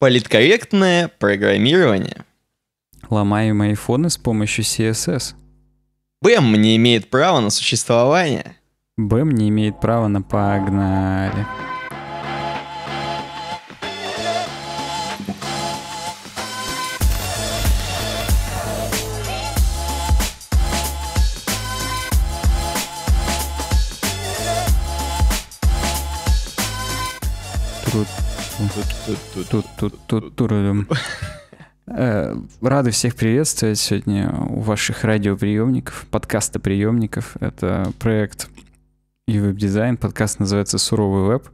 Политкорректное программирование. Ломаем айфоны с помощью CSS. БЭМ не имеет права на существование. БЭМ не имеет права на погнали. Рады всех приветствовать сегодня у ваших радиоприемников, подкаста приемников. Это проект и веб-дизайн. Подкаст называется «Суровый веб».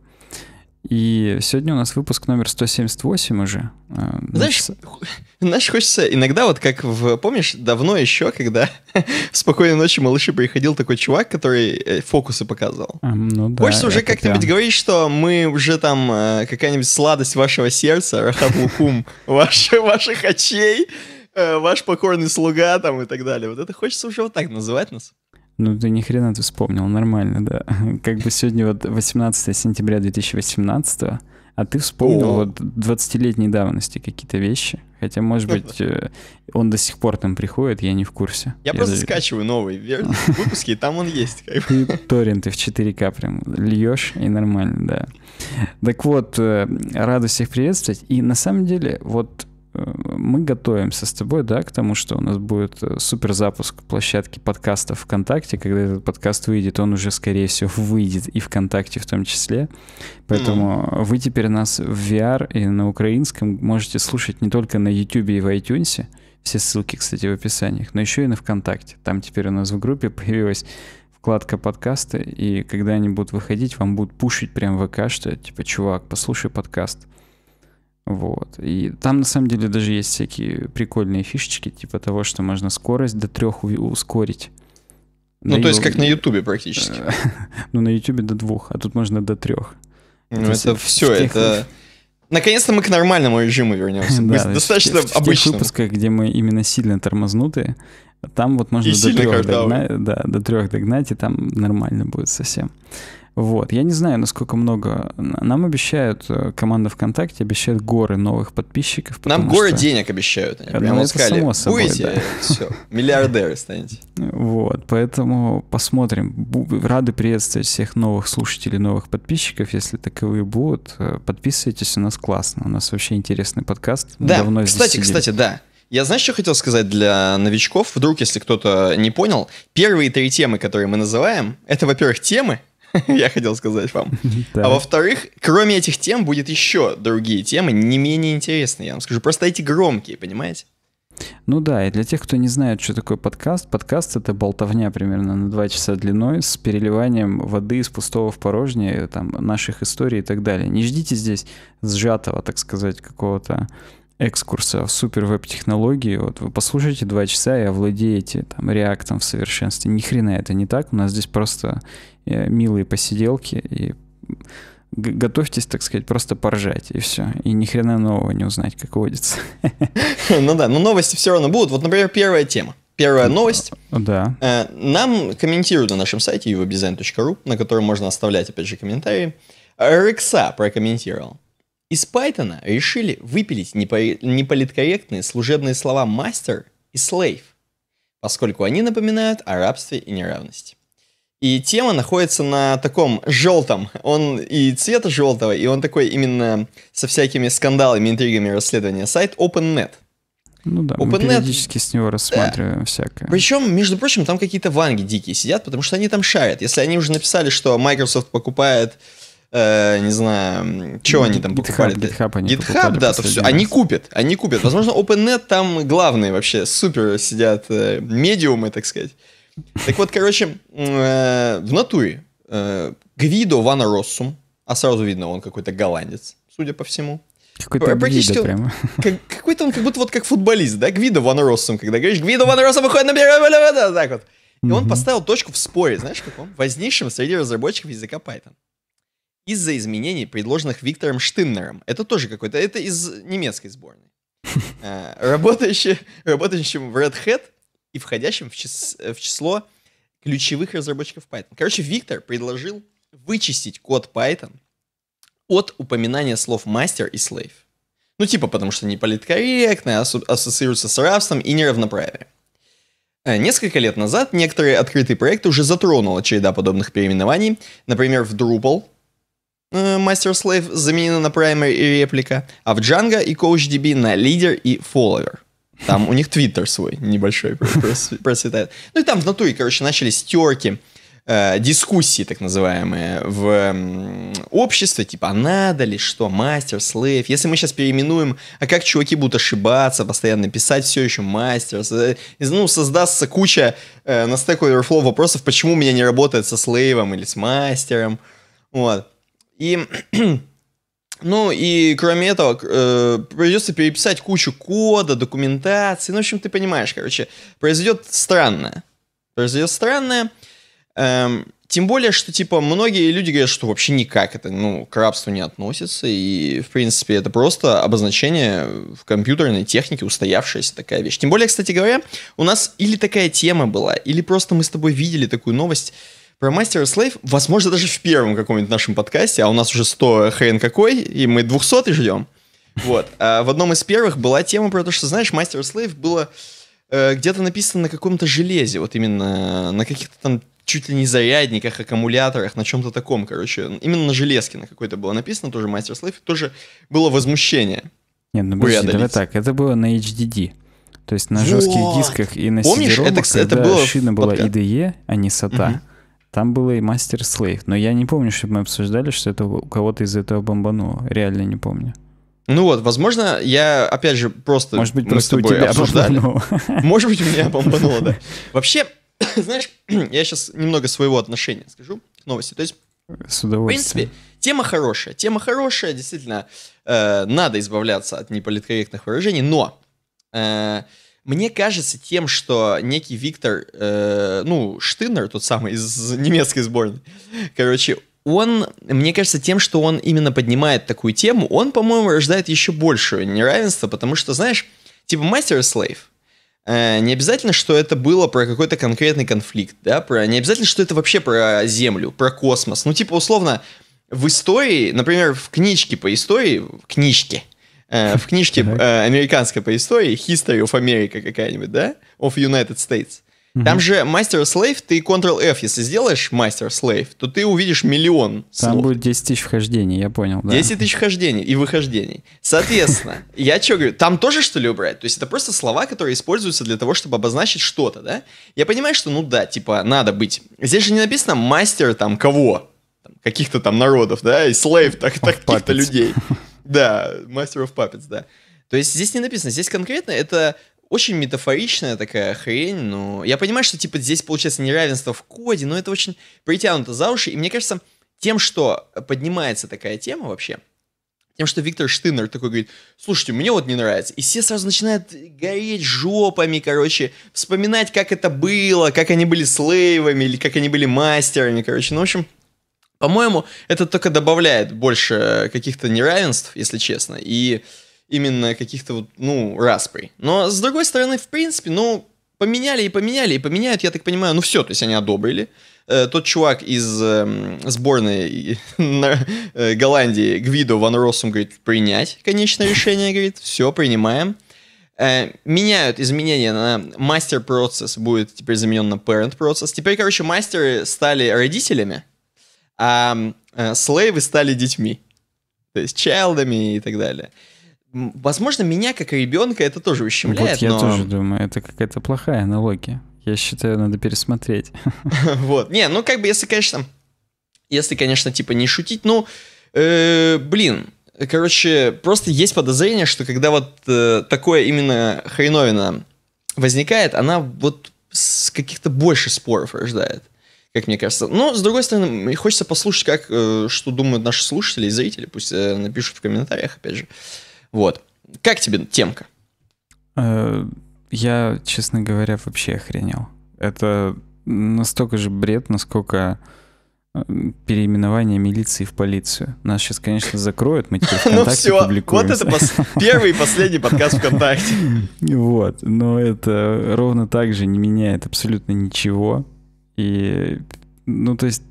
И сегодня у нас выпуск номер 178 уже. А, знаешь, знаешь, хочется иногда, вот как в, помнишь, давно еще, когда в «Спокойной ночи, малыши» приходил такой чувак, который э, фокусы показывал. А, ну да, хочется уже как-нибудь прям... говорить, что мы уже там э, какая-нибудь сладость вашего сердца, рахатлукум ваших очей, э, ваш покорный слуга там и так далее. Вот это хочется уже вот так называть нас. Ну, ты ни хрена ты вспомнил, нормально, да. Как бы сегодня вот 18 сентября 2018, а ты вспомнил О. вот 20-летней давности какие-то вещи. Хотя, может ну, быть, э, он до сих пор там приходит, я не в курсе. Я, я просто даже... скачиваю новые выпуски, и там он есть. Как бы. торренты в 4К прям льешь, и нормально, да. Так вот, э, рада всех приветствовать. И на самом деле, вот мы готовимся с тобой, да, к тому, что у нас будет э, супер запуск площадки подкастов ВКонтакте, когда этот подкаст выйдет, он уже, скорее всего, выйдет и ВКонтакте в том числе. Поэтому mm. вы теперь нас в VR и на украинском можете слушать не только на YouTube и в iTunes, все ссылки, кстати, в описании, но еще и на ВКонтакте. Там теперь у нас в группе появилась вкладка подкасты, и когда они будут выходить, вам будут пушить прям ВК, что типа, чувак, послушай подкаст. Вот. И там на самом деле даже есть всякие прикольные фишечки, типа того, что можно скорость до трех ускорить. Ну, до то его... есть как на Ютубе практически. ну, на Ютубе до двух, а тут можно до трех. Ну, это, все, это... Наконец-то мы к нормальному режиму вернемся. да, достаточно в, В выпусках, где мы именно сильно тормознуты, там вот можно до трех, догнать, да, до трех догнать, и там нормально будет совсем. Вот. Я не знаю, насколько много. Нам обещают, э, команда ВКонтакте обещает горы новых подписчиков. Нам горы что... денег обещают. Они э, прямо ну, сказали, само собой, будете, да. все, миллиардеры станете. Вот, поэтому посмотрим. Рады приветствовать всех новых слушателей, новых подписчиков, если таковые будут. Э, подписывайтесь, у нас классно. У нас вообще интересный подкаст. Да, Давно кстати, здесь кстати, да. Я знаешь, что хотел сказать для новичков? Вдруг, если кто-то не понял, первые три темы, которые мы называем, это, во-первых, темы, я хотел сказать вам. А во-вторых, кроме этих тем будет еще другие темы, не менее интересные, я вам скажу. Просто эти громкие, понимаете? Ну да, и для тех, кто не знает, что такое подкаст, подкаст — это болтовня примерно на 2 часа длиной с переливанием воды из пустого в порожнее, там, наших историй и так далее. Не ждите здесь сжатого, так сказать, какого-то экскурса в супер веб-технологии. Вот вы послушаете два часа и овладеете там реактом в совершенстве. Ни хрена это не так. У нас здесь просто э, милые посиделки и готовьтесь, так сказать, просто поржать, и все. И ни хрена нового не узнать, как водится. Ну да, но новости все равно будут. Вот, например, первая тема. Первая новость. Да. Э, нам комментируют на нашем сайте uwebdesign.ru, на котором можно оставлять, опять же, комментарии. Рекса прокомментировал. Из Python решили выпилить неполиткорректные служебные слова «мастер» и «slave», поскольку они напоминают о рабстве и неравности. И тема находится на таком желтом. Он и цвета желтого, и он такой именно со всякими скандалами, интригами расследования. Сайт OpenNet. Ну да, OpenNet, мы периодически с него рассматриваем да. всякое. Причем, между прочим, там какие-то ванги дикие сидят, потому что они там шарят. Если они уже написали, что Microsoft покупает э, не знаю, что они там покупали. GitHub, они GitHub да, то все. Они купят, они купят. Возможно, OpenNet там главные вообще, супер сидят, э, медиумы, так сказать. Так вот, короче, э, в натуре э, Гвидо Вана Россум, а сразу видно, он какой-то голландец, судя по всему. Какой-то практически Гвидо прямо. Как, какой-то он как будто вот как футболист, да, Гвидо Ван Россум, когда говоришь, Гвидо Ван Россум выходит на первый, да, так вот. И он поставил точку в споре, знаешь, каком? Вознейшем среди разработчиков языка Python из-за изменений, предложенных Виктором Штиннером. Это тоже какой-то, это из немецкой сборной. Э, работающий работающим в Red Hat и входящим в, чис, в число ключевых разработчиков Python. Короче, Виктор предложил вычистить код Python от упоминания слов мастер и slave. Ну, типа, потому что не политкорректно, асо- ассоциируется с рабством и неравноправием. Э, несколько лет назад некоторые открытые проекты уже затронула череда подобных переименований. Например, в Drupal Э, Master Slave заменена на Primary и реплика, а в Django и CoachDB на лидер и follower. Там у них твиттер свой небольшой просветает. Ну и там в натуре, короче, начались терки, э, дискуссии так называемые в э, обществе, типа, а надо ли что, мастер, слейв, если мы сейчас переименуем, а как чуваки будут ошибаться, постоянно писать все еще мастер, ну, создастся куча э, на Stack Overflow вопросов, почему у меня не работает со слейвом или с мастером, вот. И ну и кроме этого, э, придется переписать кучу кода, документации. Ну, в общем, ты понимаешь, короче, произойдет странное. Произойдет странное. Эм, тем более, что, типа, многие люди говорят, что вообще никак это, ну, к рабству не относится. И, в принципе, это просто обозначение в компьютерной технике устоявшаяся такая вещь. Тем более, кстати говоря, у нас или такая тема была, или просто мы с тобой видели такую новость про мастера слейв, возможно, даже в первом каком-нибудь нашем подкасте, а у нас уже 100 хрен какой, и мы 200 ждем. Вот. А в одном из первых была тема про то, что, знаешь, мастер слейв было э, где-то написано на каком-то железе, вот именно на каких-то там чуть ли не зарядниках, аккумуляторах, на чем-то таком, короче. Именно на железке на какой-то было написано, тоже мастер слейв, тоже было возмущение. Нет, ну подожди, давай так, это было на HDD. То есть на вот. жестких дисках и на Помнишь, CD-ромах, это, а это было шина была подкаст. IDE, а не SATA. Угу. Там было и Мастер Слейв, но я не помню, чтобы мы обсуждали, что это у кого-то из этого бомбануло. Реально не помню. Ну вот, возможно, я, опять же, просто... Может быть, просто у тебя обсуждали. бомбануло. Может быть, у меня бомбануло, да. Вообще, знаешь, я сейчас немного своего отношения скажу к новости. То есть, С удовольствием. в принципе, тема хорошая. Тема хорошая, действительно, э, надо избавляться от неполиткорректных выражений, но... Э, мне кажется тем, что некий Виктор, э, ну, Штыннер, тот самый из немецкой сборной, короче, он, мне кажется, тем, что он именно поднимает такую тему, он, по-моему, рождает еще большее неравенство, потому что, знаешь, типа мастер слейв, э, не обязательно, что это было про какой-то конкретный конфликт, да, про, не обязательно, что это вообще про Землю, про космос, ну, типа, условно, в истории, например, в книжке по истории, в книжке, Э, в книжке э, американской по истории, History of America какая-нибудь, да? Of United States. Там же Master Slave ты Ctrl-F, если сделаешь Master Slave, то ты увидишь миллион слов. Там будет 10 тысяч вхождений, я понял, да. 10 тысяч вхождений и выхождений. Соответственно, я что говорю, там тоже что ли убрать? То есть это просто слова, которые используются для того, чтобы обозначить что-то, да? Я понимаю, что ну да, типа надо быть. Здесь же не написано мастер там кого, каких-то там народов, да, и слейв так, таких-то людей. Да, Master of Puppets, да. То есть здесь не написано, здесь конкретно это очень метафоричная такая хрень, но я понимаю, что типа здесь получается неравенство в коде, но это очень притянуто за уши, и мне кажется, тем, что поднимается такая тема вообще, тем, что Виктор Штынер такой говорит, слушайте, мне вот не нравится. И все сразу начинают гореть жопами, короче, вспоминать, как это было, как они были слейвами, или как они были мастерами, короче. Ну, в общем, по-моему, это только добавляет больше э, каких-то неравенств, если честно, и именно каких-то, вот, ну, распри. Но, с другой стороны, в принципе, ну, поменяли и поменяли, и поменяют, я так понимаю, ну все, то есть они одобрили. Э, тот чувак из э, сборной э, Голландии, Гвидо Ван Россум, говорит, принять конечное решение, говорит, все, принимаем. Э, меняют изменения на мастер процесс будет теперь заменен на parent процесс. Теперь, короче, мастеры стали родителями, а слейвы стали детьми. То есть чайлдами и так далее. Возможно, меня как ребенка это тоже ущемляет. Вот я но... тоже думаю, это какая-то плохая аналогия. Я считаю, надо пересмотреть. Вот. Не, ну как бы, если, конечно, если, конечно, типа не шутить, ну, э, блин, короче, просто есть подозрение, что когда вот э, такое именно хреновина возникает, она вот с каких-то больше споров рождает как мне кажется. Но, с другой стороны, мне хочется послушать, как, э, что думают наши слушатели и зрители. Пусть э, напишут в комментариях, опять же. Вот. Как тебе темка? Э, я, честно говоря, вообще охренел. Это настолько же бред, насколько переименование милиции в полицию. Нас сейчас, конечно, закроют, мы теперь ВКонтакте Ну все, публикуем. вот это пос... первый и последний подкаст ВКонтакте. Вот, но это ровно так же не меняет абсолютно ничего. И, ну, то есть,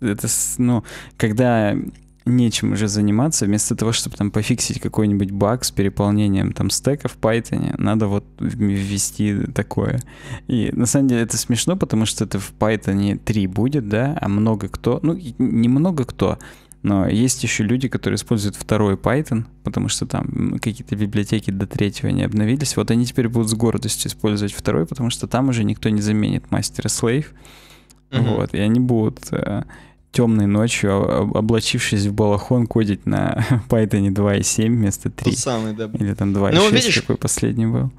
это, ну, когда нечем уже заниматься, вместо того, чтобы там пофиксить какой-нибудь баг с переполнением там стека в Python, надо вот ввести такое. И на самом деле это смешно, потому что это в Python 3 будет, да, а много кто, ну, не много кто, но есть еще люди, которые используют второй Python, потому что там какие-то библиотеки до третьего не обновились. Вот они теперь будут с гордостью использовать второй, потому что там уже никто не заменит мастера слейв. mm Вот, и они будут э, темной ночью, а, облачившись в балахон, кодить на Python 2.7 вместо 3. Тот самый, да. Или там 2.6, ну, видишь, какой последний был.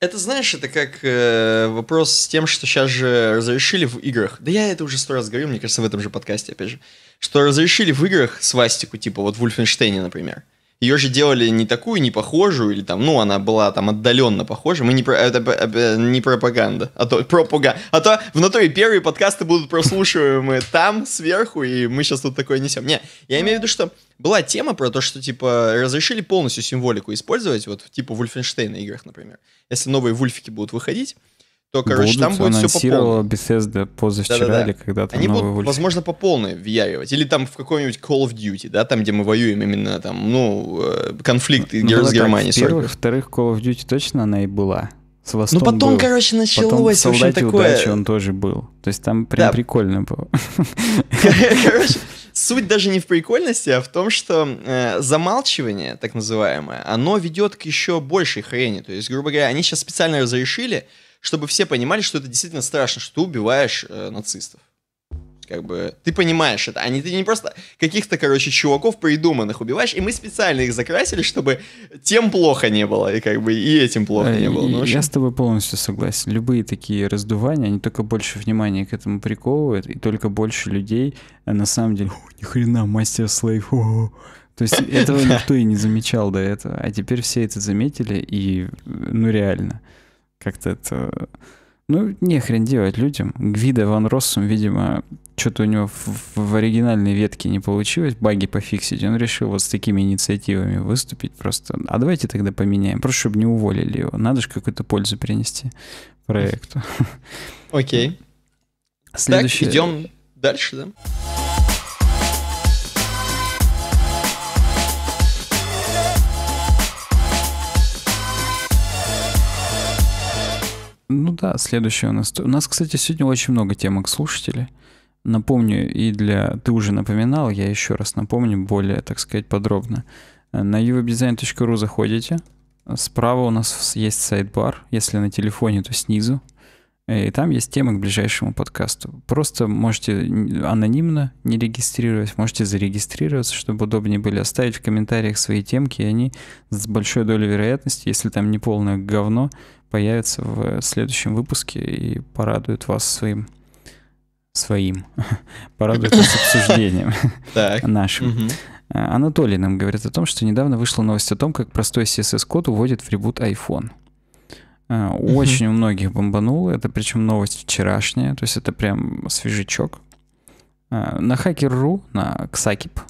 Это, знаешь, это как э, вопрос с тем, что сейчас же разрешили в играх. Да я это уже сто раз говорил, мне кажется, в этом же подкасте, опять же. Что разрешили в играх свастику, типа вот в Wolfenstein, например. Mm ее же делали не такую, не похожую, или там, ну, она была там отдаленно похожа. Мы не про... Это, это не пропаганда, а то пропаганда. А то в натуре первые подкасты будут прослушиваемы там, сверху, и мы сейчас тут такое несем. Не, я имею в виду, что была тема про то, что, типа, разрешили полностью символику использовать, вот, типа, в Wolfenstein играх, например. Если новые вульфики будут выходить, то, короче, Будут, там будет все по полной. Bethesda позавчера да -да -да. или когда-то Они будут, вылез. возможно, по полной вияривать. Или там в какой-нибудь Call of Duty, да, там, где мы воюем именно там, ну, э, конфликт ну, ну, с Германией. Во-первых, во-вторых, Call of Duty точно она и была. С ну потом, был. короче, началось потом в общем такое. Удачи он тоже был. То есть там прям да. прикольно было. Короче, суть даже не в прикольности, а в том, что э, замалчивание, так называемое, оно ведет к еще большей хрени. То есть, грубо говоря, они сейчас специально разрешили, чтобы все понимали, что это действительно страшно, что ты убиваешь э, нацистов. Как бы ты понимаешь это, Они а ты не просто каких-то, короче, чуваков придуманных убиваешь, и мы специально их закрасили, чтобы тем плохо не было, и как бы и этим плохо не э, было. Ну, общем... Я с тобой полностью согласен. Любые такие раздувания, они только больше внимания к этому приковывают, и только больше людей а на самом деле, ни хрена, мастер слейв, То есть этого никто и не замечал до этого, а теперь все это заметили, и э, ну реально. Как-то это... Ну, не хрен делать людям. Гвида Ван Россум, видимо, что-то у него в, в оригинальной ветке не получилось баги пофиксить. Он решил вот с такими инициативами выступить просто. А давайте тогда поменяем, просто чтобы не уволили его. Надо же какую-то пользу принести проекту. Окей. Следующий... идем дальше, да? Ну да, следующее у нас. У нас, кстати, сегодня очень много темок слушателей. Напомню, и для... Ты уже напоминал, я еще раз напомню более, так сказать, подробно. Э, на uwebdesign.ru заходите. Справа у нас есть сайт-бар. Если на телефоне, то снизу. Э, и там есть темы к ближайшему подкасту. Просто можете анонимно не регистрировать, можете зарегистрироваться, чтобы удобнее были оставить в комментариях свои темки, и они с большой долей вероятности, если там не полное говно, появится в следующем выпуске и порадует вас своим своим, порадует нас обсуждением нашим. А, Анатолий нам говорит о том, что недавно вышла новость о том, как простой CSS-код уводит в ребут iPhone. А, очень у многих бомбануло. Это причем новость вчерашняя, то есть это прям свежачок. А, на Hacker.ru, на ксакип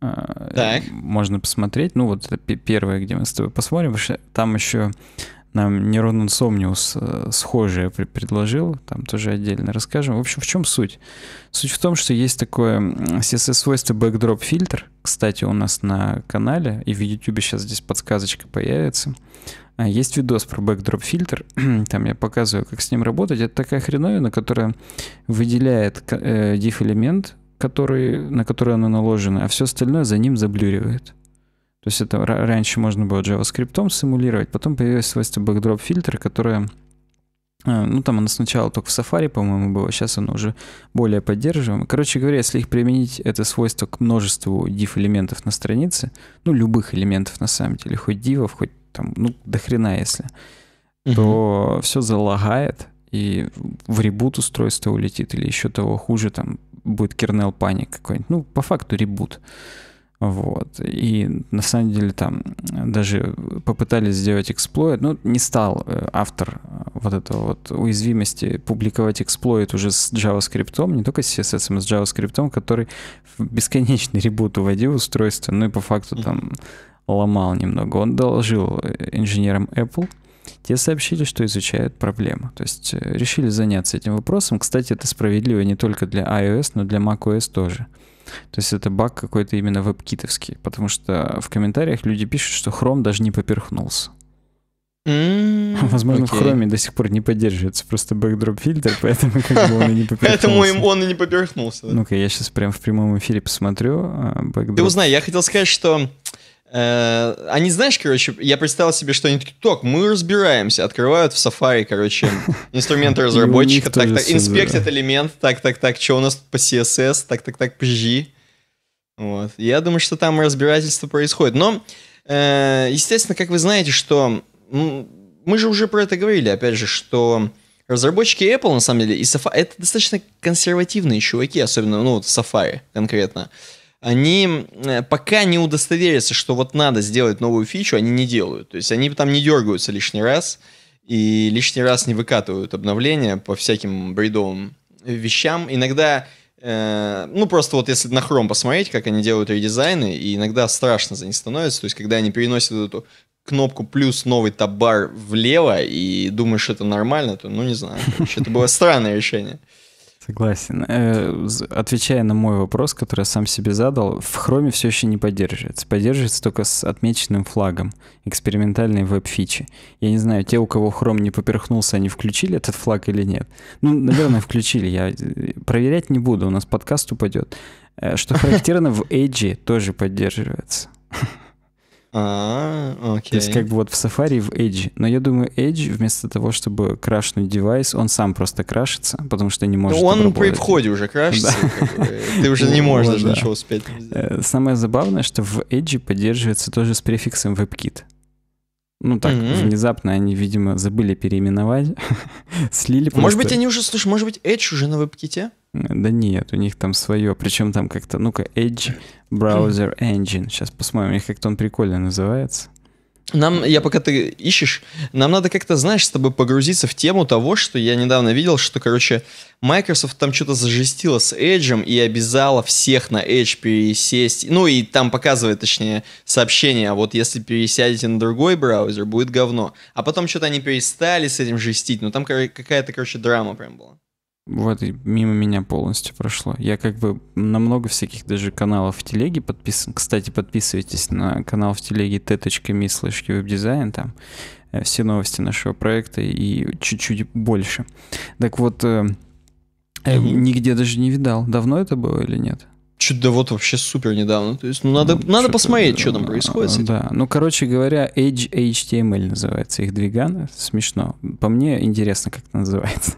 так. можно посмотреть. Ну, вот это первое, где мы с тобой посмотрим. Там еще нам Нейронан Сомниус э, схожее предложил, там тоже отдельно расскажем. В общем, в чем суть? Суть в том, что есть такое CSS-свойство backdrop фильтр, кстати, у нас на канале, и в YouTube сейчас здесь подсказочка появится. А, есть видос про backdrop фильтр, там я показываю, как с ним работать. Это такая хреновина, которая выделяет diff э, элемент, который, на который она наложена, а все остальное за ним заблюривает. То есть это раньше можно было JavaScript симулировать, потом появилось свойство backdrop фильтр, которое э, ну, там оно сначала только в Safari, по-моему, было, сейчас оно уже более поддерживаемо. Короче говоря, если их применить, это свойство к множеству div-элементов на странице, ну, любых элементов на самом деле, хоть дивов, хоть там, ну, до хрена если, угу. то все залагает, и в ребут устройство улетит, или еще того хуже, там будет kernel паник какой-нибудь. Ну, по факту ребут. Угу. Вот. И на самом деле там даже попытались сделать эксплойт, но ну, не стал э, автор э, вот этого вот уязвимости публиковать эксплойт уже с JavaScript, не только с CSS, а с JavaScript, который в бесконечный ребут уводил устройство, ну и по факту там ломал немного. Он доложил э, инженерам Apple, те сообщили, что изучают проблему. То есть решили заняться этим вопросом. Кстати, это справедливо не только для iOS, но для macOS тоже. То есть это баг какой-то именно веб-китовский, потому что в комментариях люди пишут, что Chrome даже не поперхнулся. Возможно, okay. в хроме до сих пор не поддерживается просто бэкдроп фильтр, поэтому как бы он и не поперхнулся. Поэтому им он и не поперхнулся. Ну-ка, я сейчас прям в прямом эфире посмотрю. Backdrop... А, Ты узнай, я хотел сказать, что Э, они, знаешь, короче, я представил себе, что они такие, так, мы разбираемся, открывают в Safari, короче, инструменты разработчика, так, так, инспектят элемент, так, так, так, что у нас по CSS, так, так, так, PG. Вот. Я думаю, что там разбирательство происходит. Но, э, естественно, как вы знаете, что ну, мы же уже про это говорили, опять же, что разработчики Apple, на самом деле, и Safari, это достаточно консервативные чуваки, особенно, ну, вот Safari конкретно. Uh, они э, пока не удостоверятся, что вот надо сделать новую фичу, они не делают. То есть они там не дергаются лишний раз и лишний раз не выкатывают обновления по всяким бредовым вещам. Иногда, э, ну просто вот если на Chrome посмотреть, как они делают редизайны, и иногда страшно за них становится. То есть когда они переносят эту кнопку плюс новый табар влево и думаешь, это нормально, то ну не знаю. Короче, это было странное решение. Согласен. Э, отвечая на мой вопрос, который я сам себе задал, в Chrome все еще не поддерживается. Поддерживается только с отмеченным флагом экспериментальной веб-фичи. Я не знаю, те, у кого Chrome не поперхнулся, они включили этот флаг или нет. Ну, наверное, включили. Я э, проверять не буду, у нас подкаст упадет. Э, что характерно, в Edge тоже поддерживается. А, окей. То есть как бы вот в Safari в Edge. Но я думаю, Edge вместо того, чтобы крашнуть девайс, он сам просто крашится, потому что не ну, может... Но он при входе уже крашится. Ты уже не можешь ничего успеть. Э, самое забавное, что в Edge поддерживается тоже с префиксом WebKit. Ну так, mm-hmm. внезапно они, видимо, забыли переименовать, слили просто... Может быть, они уже, слушай, может быть, Edge уже на WebKit? Э, да нет, у них там свое, причем там как-то, ну-ка, Edge Browser Engine. Сейчас посмотрим, у них как-то он прикольно называется. Нам, я пока ты ищешь, нам надо как-то, знаешь, с тобой погрузиться в тему того, что я недавно видел, что, короче, Microsoft там что-то зажестила с Edge и обязала всех на Edge пересесть. Ну и там показывает, точнее, сообщение, а вот если пересядете на другой браузер, будет говно. А потом что-то они перестали с этим жестить, но ну, там какая-то, короче, драма прям была вот мимо меня полностью прошло. Я как бы на много всяких даже каналов в телеге подписан. Кстати, подписывайтесь на канал в телеге t.me slash дизайн там э, все новости нашего проекта и чуть-чуть больше. Так вот, э, э нигде даже не видал. Давно это было или нет? Чуть да вот вообще супер недавно. То есть, ну, надо, ну, надо посмотреть, да, что там происходит. Да, ну, короче говоря, Edge HTML называется их двиган. Смешно. По мне интересно, как это называется.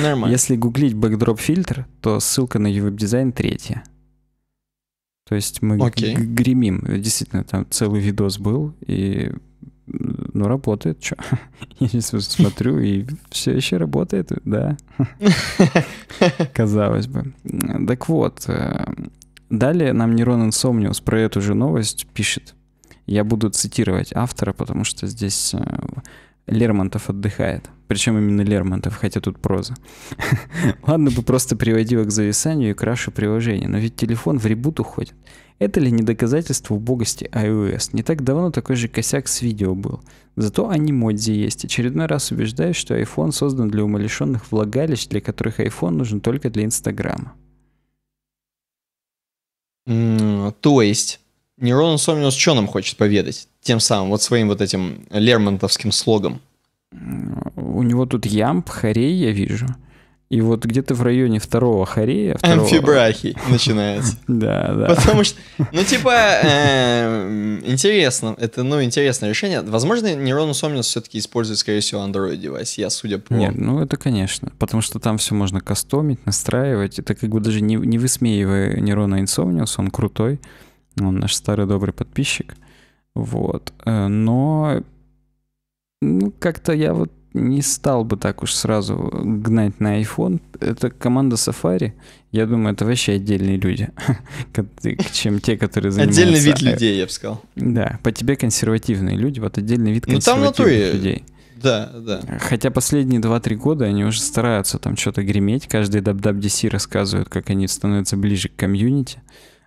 Нормально. Если гуглить бэкдроп фильтр, то ссылка на веб дизайн третья. То есть мы okay. гремим. Действительно, там целый видос был, и ну, работает, чё. Я сейчас смотрю, и все еще работает, да. Казалось бы. Так вот, э, далее нам Нерон Инсомниус про эту же новость пишет. Я буду цитировать автора, потому что здесь э, Лермонтов отдыхает. Причем именно Лермонтов, хотя тут проза. Ладно бы просто приводила к зависанию и крашу приложения, но ведь телефон в ребут уходит. Это ли не доказательство убогости iOS? Не так давно такой же косяк с видео был. Зато они модзи есть. Очередной раз убеждаюсь, что iPhone создан для умалишенных влагалищ, для которых iPhone нужен только для Инстаграма. то есть, Нерон Сомниус что нам хочет поведать? Тем самым, вот своим вот этим лермонтовским слогом – у него тут ямб, хорей я вижу. И вот где-то в районе второго хорея... Второго... Амфибрахи начинается. Да, да. Потому что, ну типа, эм, интересно, это, ну, интересное решение. Возможно, нейрон Сомнинс все-таки использует, скорее всего, Android девайс, я судя по... Нет, ну это конечно, потому что там все можно кастомить, настраивать. Это как бы даже не, не высмеивая нейрона Insomnius, он крутой, он наш старый добрый подписчик. Вот. Э, но ну, как-то я вот не стал бы так уж сразу гнать на iPhone. Это команда Safari. Я думаю, это вообще отдельные люди, чем те, которые занимаются... Отдельный вид э, людей, я бы сказал. Да, по тебе консервативные люди, вот отдельный вид ну, консервативных людей. Да, да. Хотя последние 2-3 года они уже стараются там что-то греметь. Каждый WWDC рассказывают, как они становятся ближе к комьюнити.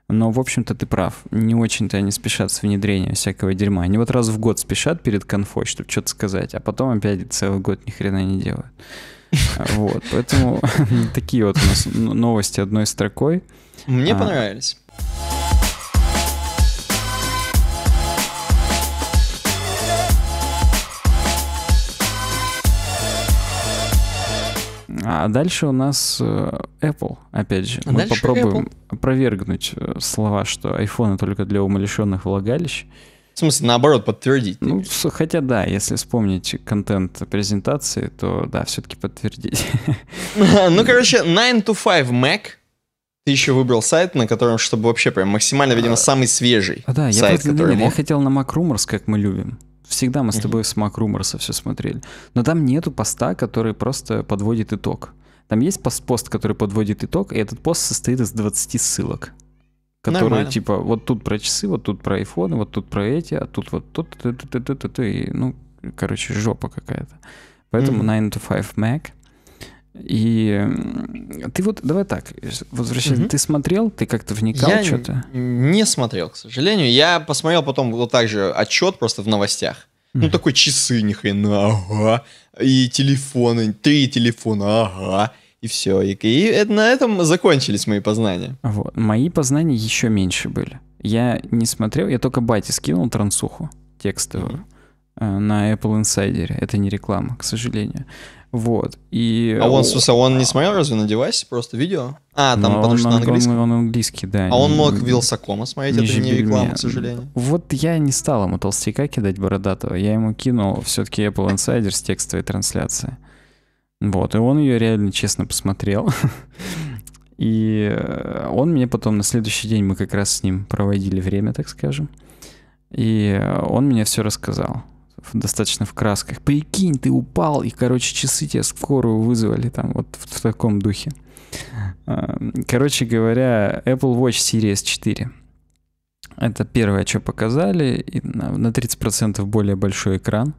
Но, в общем-то, ты прав. Не очень-то они спешат с внедрением всякого дерьма. Они вот раз в год спешат перед конфой, чтобы что-то сказать, а потом опять целый год ни хрена не делают. Вот, поэтому такие вот у нас новости одной строкой. Мне а. понравились. А дальше у нас э, Apple, опять же. А Мы попробуем Apple. опровергнуть э, слова, что iPhone только для умалишенных влагалищ. В смысле, наоборот, подтвердить? Ну, хотя да, если вспомнить контент презентации, то да, все-таки подтвердить. Ну, короче, 9 to 5 Mac. Ты еще выбрал сайт, на котором, чтобы вообще прям максимально, видимо, а, самый свежий а, да, сайт, я, который не, мог. я хотел на Mac Rumors, как мы любим. Всегда мы с тобой с Мак Руморса все смотрели. Но там нету поста, который просто подводит итог. Там есть пост, пост который подводит итог, и этот пост состоит из 20 ссылок. Которые Нормально. типа вот тут про часы, вот тут про айфоны, вот тут про эти, а тут вот тут, и, ну, короче, жопа какая-то. Поэтому mm-hmm. 9 to 5 Mac и ты вот, давай так, возвращайся. Угу. Ты смотрел, ты как-то вникал я что-то? Не смотрел, к сожалению. Я посмотрел потом вот так же отчет просто в новостях. Угу. Ну такой часы ни хрена, ага. И телефоны, три телефона, ага. И все. И, и на этом закончились мои познания. Вот. Мои познания еще меньше были. Я не смотрел, я только байте скинул трансуху текстовую угу. на Apple Insider. Это не реклама, к сожалению. Вот. И... А он, в смысле, он не а смотрел разве на девайсе просто видео? А, там, Но потому он, что на английском? Он, он английский, да. А не, он мог Вилсакома смотреть, не это не реклама, к сожалению. Вот я не стал ему толстяка кидать бородатого, я ему кинул все-таки Apple Insider с текстовой трансляции. Вот, и он ее реально честно посмотрел. И э, он мне потом на следующий день, мы как раз с ним проводили время, так скажем. И э, он мне все рассказал достаточно в красках. Прикинь, ты упал, и, короче, часы тебя скорую вызвали, там, вот в, в таком духе. А, короче говоря, Apple Watch Series 4. Это первое, что показали, и на 30% более большой экран.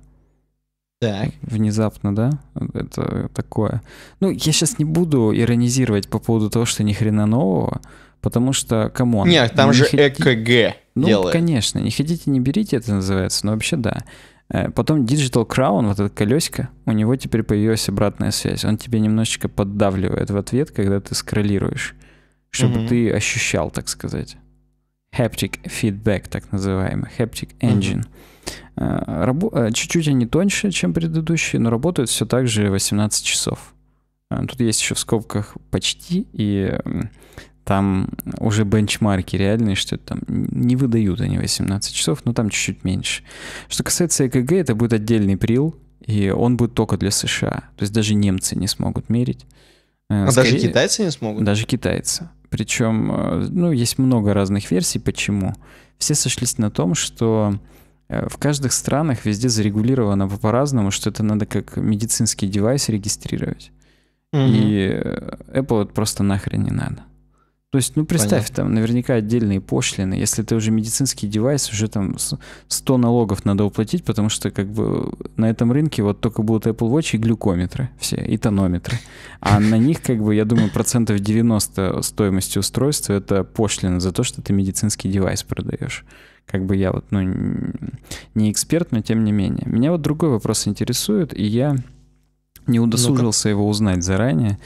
Так. Внезапно, да? Это такое. Ну, я сейчас не буду иронизировать по поводу того, что ни хрена нового, потому что, камон. Нет, там не же ходи... ЭКГ Ну, делает. конечно, не хотите не берите, это называется, но вообще да. Э, потом Digital Crown, вот это колесико, у него теперь появилась обратная связь. Он тебе немножечко поддавливает в ответ, когда ты скроллируешь, чтобы mm ты ощущал, так сказать. Haptic feedback, так называемый, haptic engine. Mm-hmm. Рабо- э, чуть-чуть они тоньше, чем предыдущие, но работают все так же 18 часов. Тут есть еще в скобках почти, и там уже бенчмарки реальные, что там не выдают они 18 часов, но там чуть-чуть меньше. Что касается ЭКГ, это будет отдельный прил, и он будет только для США. То есть даже немцы не смогут мерить. Э, а Скорее, даже китайцы не смогут? Даже китайцы. Причем, э, ну, есть много разных версий, почему. Все сошлись на том, что э, в каждых странах везде зарегулировано по-разному, что это надо как медицинский девайс регистрировать. Угу. И Apple это просто нахрен не надо. То есть, ну представь, Понятно. там наверняка отдельные пошлины. Если ты уже медицинский девайс, уже там 100 налогов надо уплатить, потому что как бы на этом рынке вот только будут Apple Watch и глюкометры все, и тонометры. А на них как бы, я думаю, процентов 90 стоимости устройства это пошлина за то, что ты медицинский девайс продаешь. Как бы я вот, ну, не эксперт, но тем не менее. Меня вот другой вопрос интересует, и я не удосужился его узнать заранее.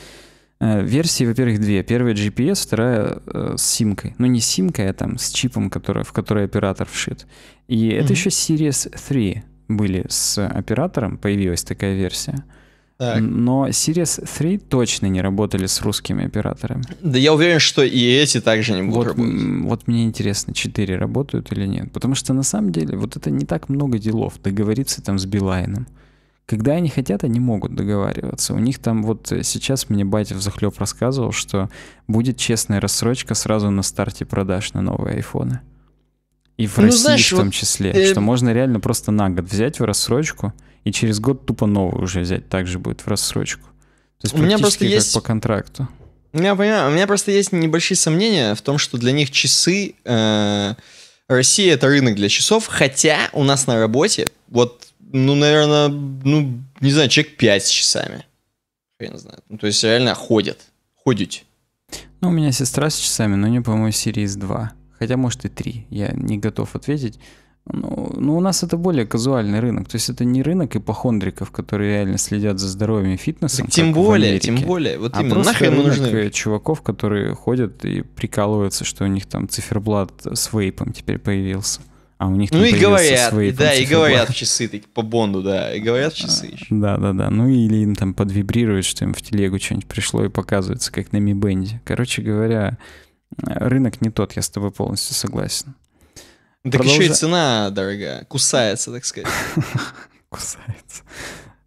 Э, версии, во-первых, две. Первая GPS, вторая э, с симкой. Ну, не симкой, а там с чипом, который, в который оператор вшит. И mm-hmm. это еще Series 3 были с оператором, появилась такая версия. Так. Но Series 3 точно не работали с русскими операторами. Да я уверен, что и эти также не будут вот, работать. Вот мне интересно, 4 работают или нет. Потому что на самом деле вот это не так много делов. Договориться там с Билайном. Когда они хотят, они могут договариваться. У них там вот э, сейчас мне батя взахлеб рассказывал, что будет честная рассрочка сразу на старте продаж на новые айфоны. И в ну, России знаешь, в том вот, числе. Э... Что можно реально просто на год взять в рассрочку и через год тупо новую уже взять. Также будет в рассрочку. То есть у меня просто есть... по контракту. Я понимаю, у меня просто есть небольшие сомнения в том, что для них часы... Э... Россия это рынок для часов, хотя у нас на работе, вот ну, наверное, ну, не знаю, человек 5 с часами. Хрен знает. Ну, то есть реально ходят. ходят. Ну, у меня сестра с часами, но у нее, по-моему, Series 2. Хотя, может, и 3. Я не готов ответить. Ну, ну, у нас это более казуальный рынок. То есть это не рынок ипохондриков, которые реально следят за здоровьем и фитнесом. Так тем более, тем более. Вот а именно. просто Нахрен рынок нужны? Э, чуваков, которые ходят и прикалываются, что у них там циферблат с вейпом теперь появился а у них ну и говорят, свои, да, и говорят в часы так, по бонду, да, и говорят в а, часы еще. Да, да, да. Ну или им там подвибрирует, что им в телегу что-нибудь пришло и показывается, как на Mi Band. Короче говоря, рынок не тот, я с тобой полностью согласен. Так Продолжа... еще и цена дорогая, кусается, так сказать. Кусается.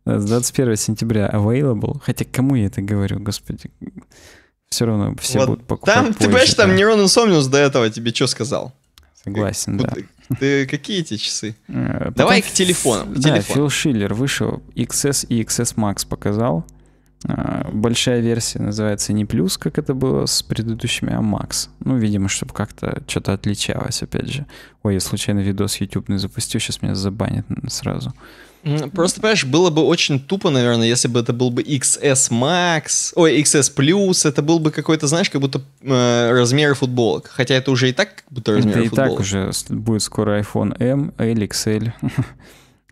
С 21 сентября available. Хотя кому я это говорю, господи. Все равно все будут покупать. Там, ты понимаешь, там Neuron Insomnius до этого тебе что сказал? Согласен, да. Ты, какие эти часы? Э, потом, Давай к телефонам. К да, телефон. Фил Шиллер вышел, XS и XS Max показал. Э, большая версия называется не плюс, как это было с предыдущими, а Max. Ну, видимо, чтобы как-то что-то отличалось, опять же. Ой, я случайно видос ютубный запустил, сейчас меня забанят сразу. Просто, понимаешь, было бы очень тупо, наверное, если бы это был бы XS Max, ой, XS Plus, это был бы какой-то, знаешь, как будто э, размеры футболок. Хотя это уже и так как будто размеры это футболок. и так уже будет скоро iPhone M, L, XL.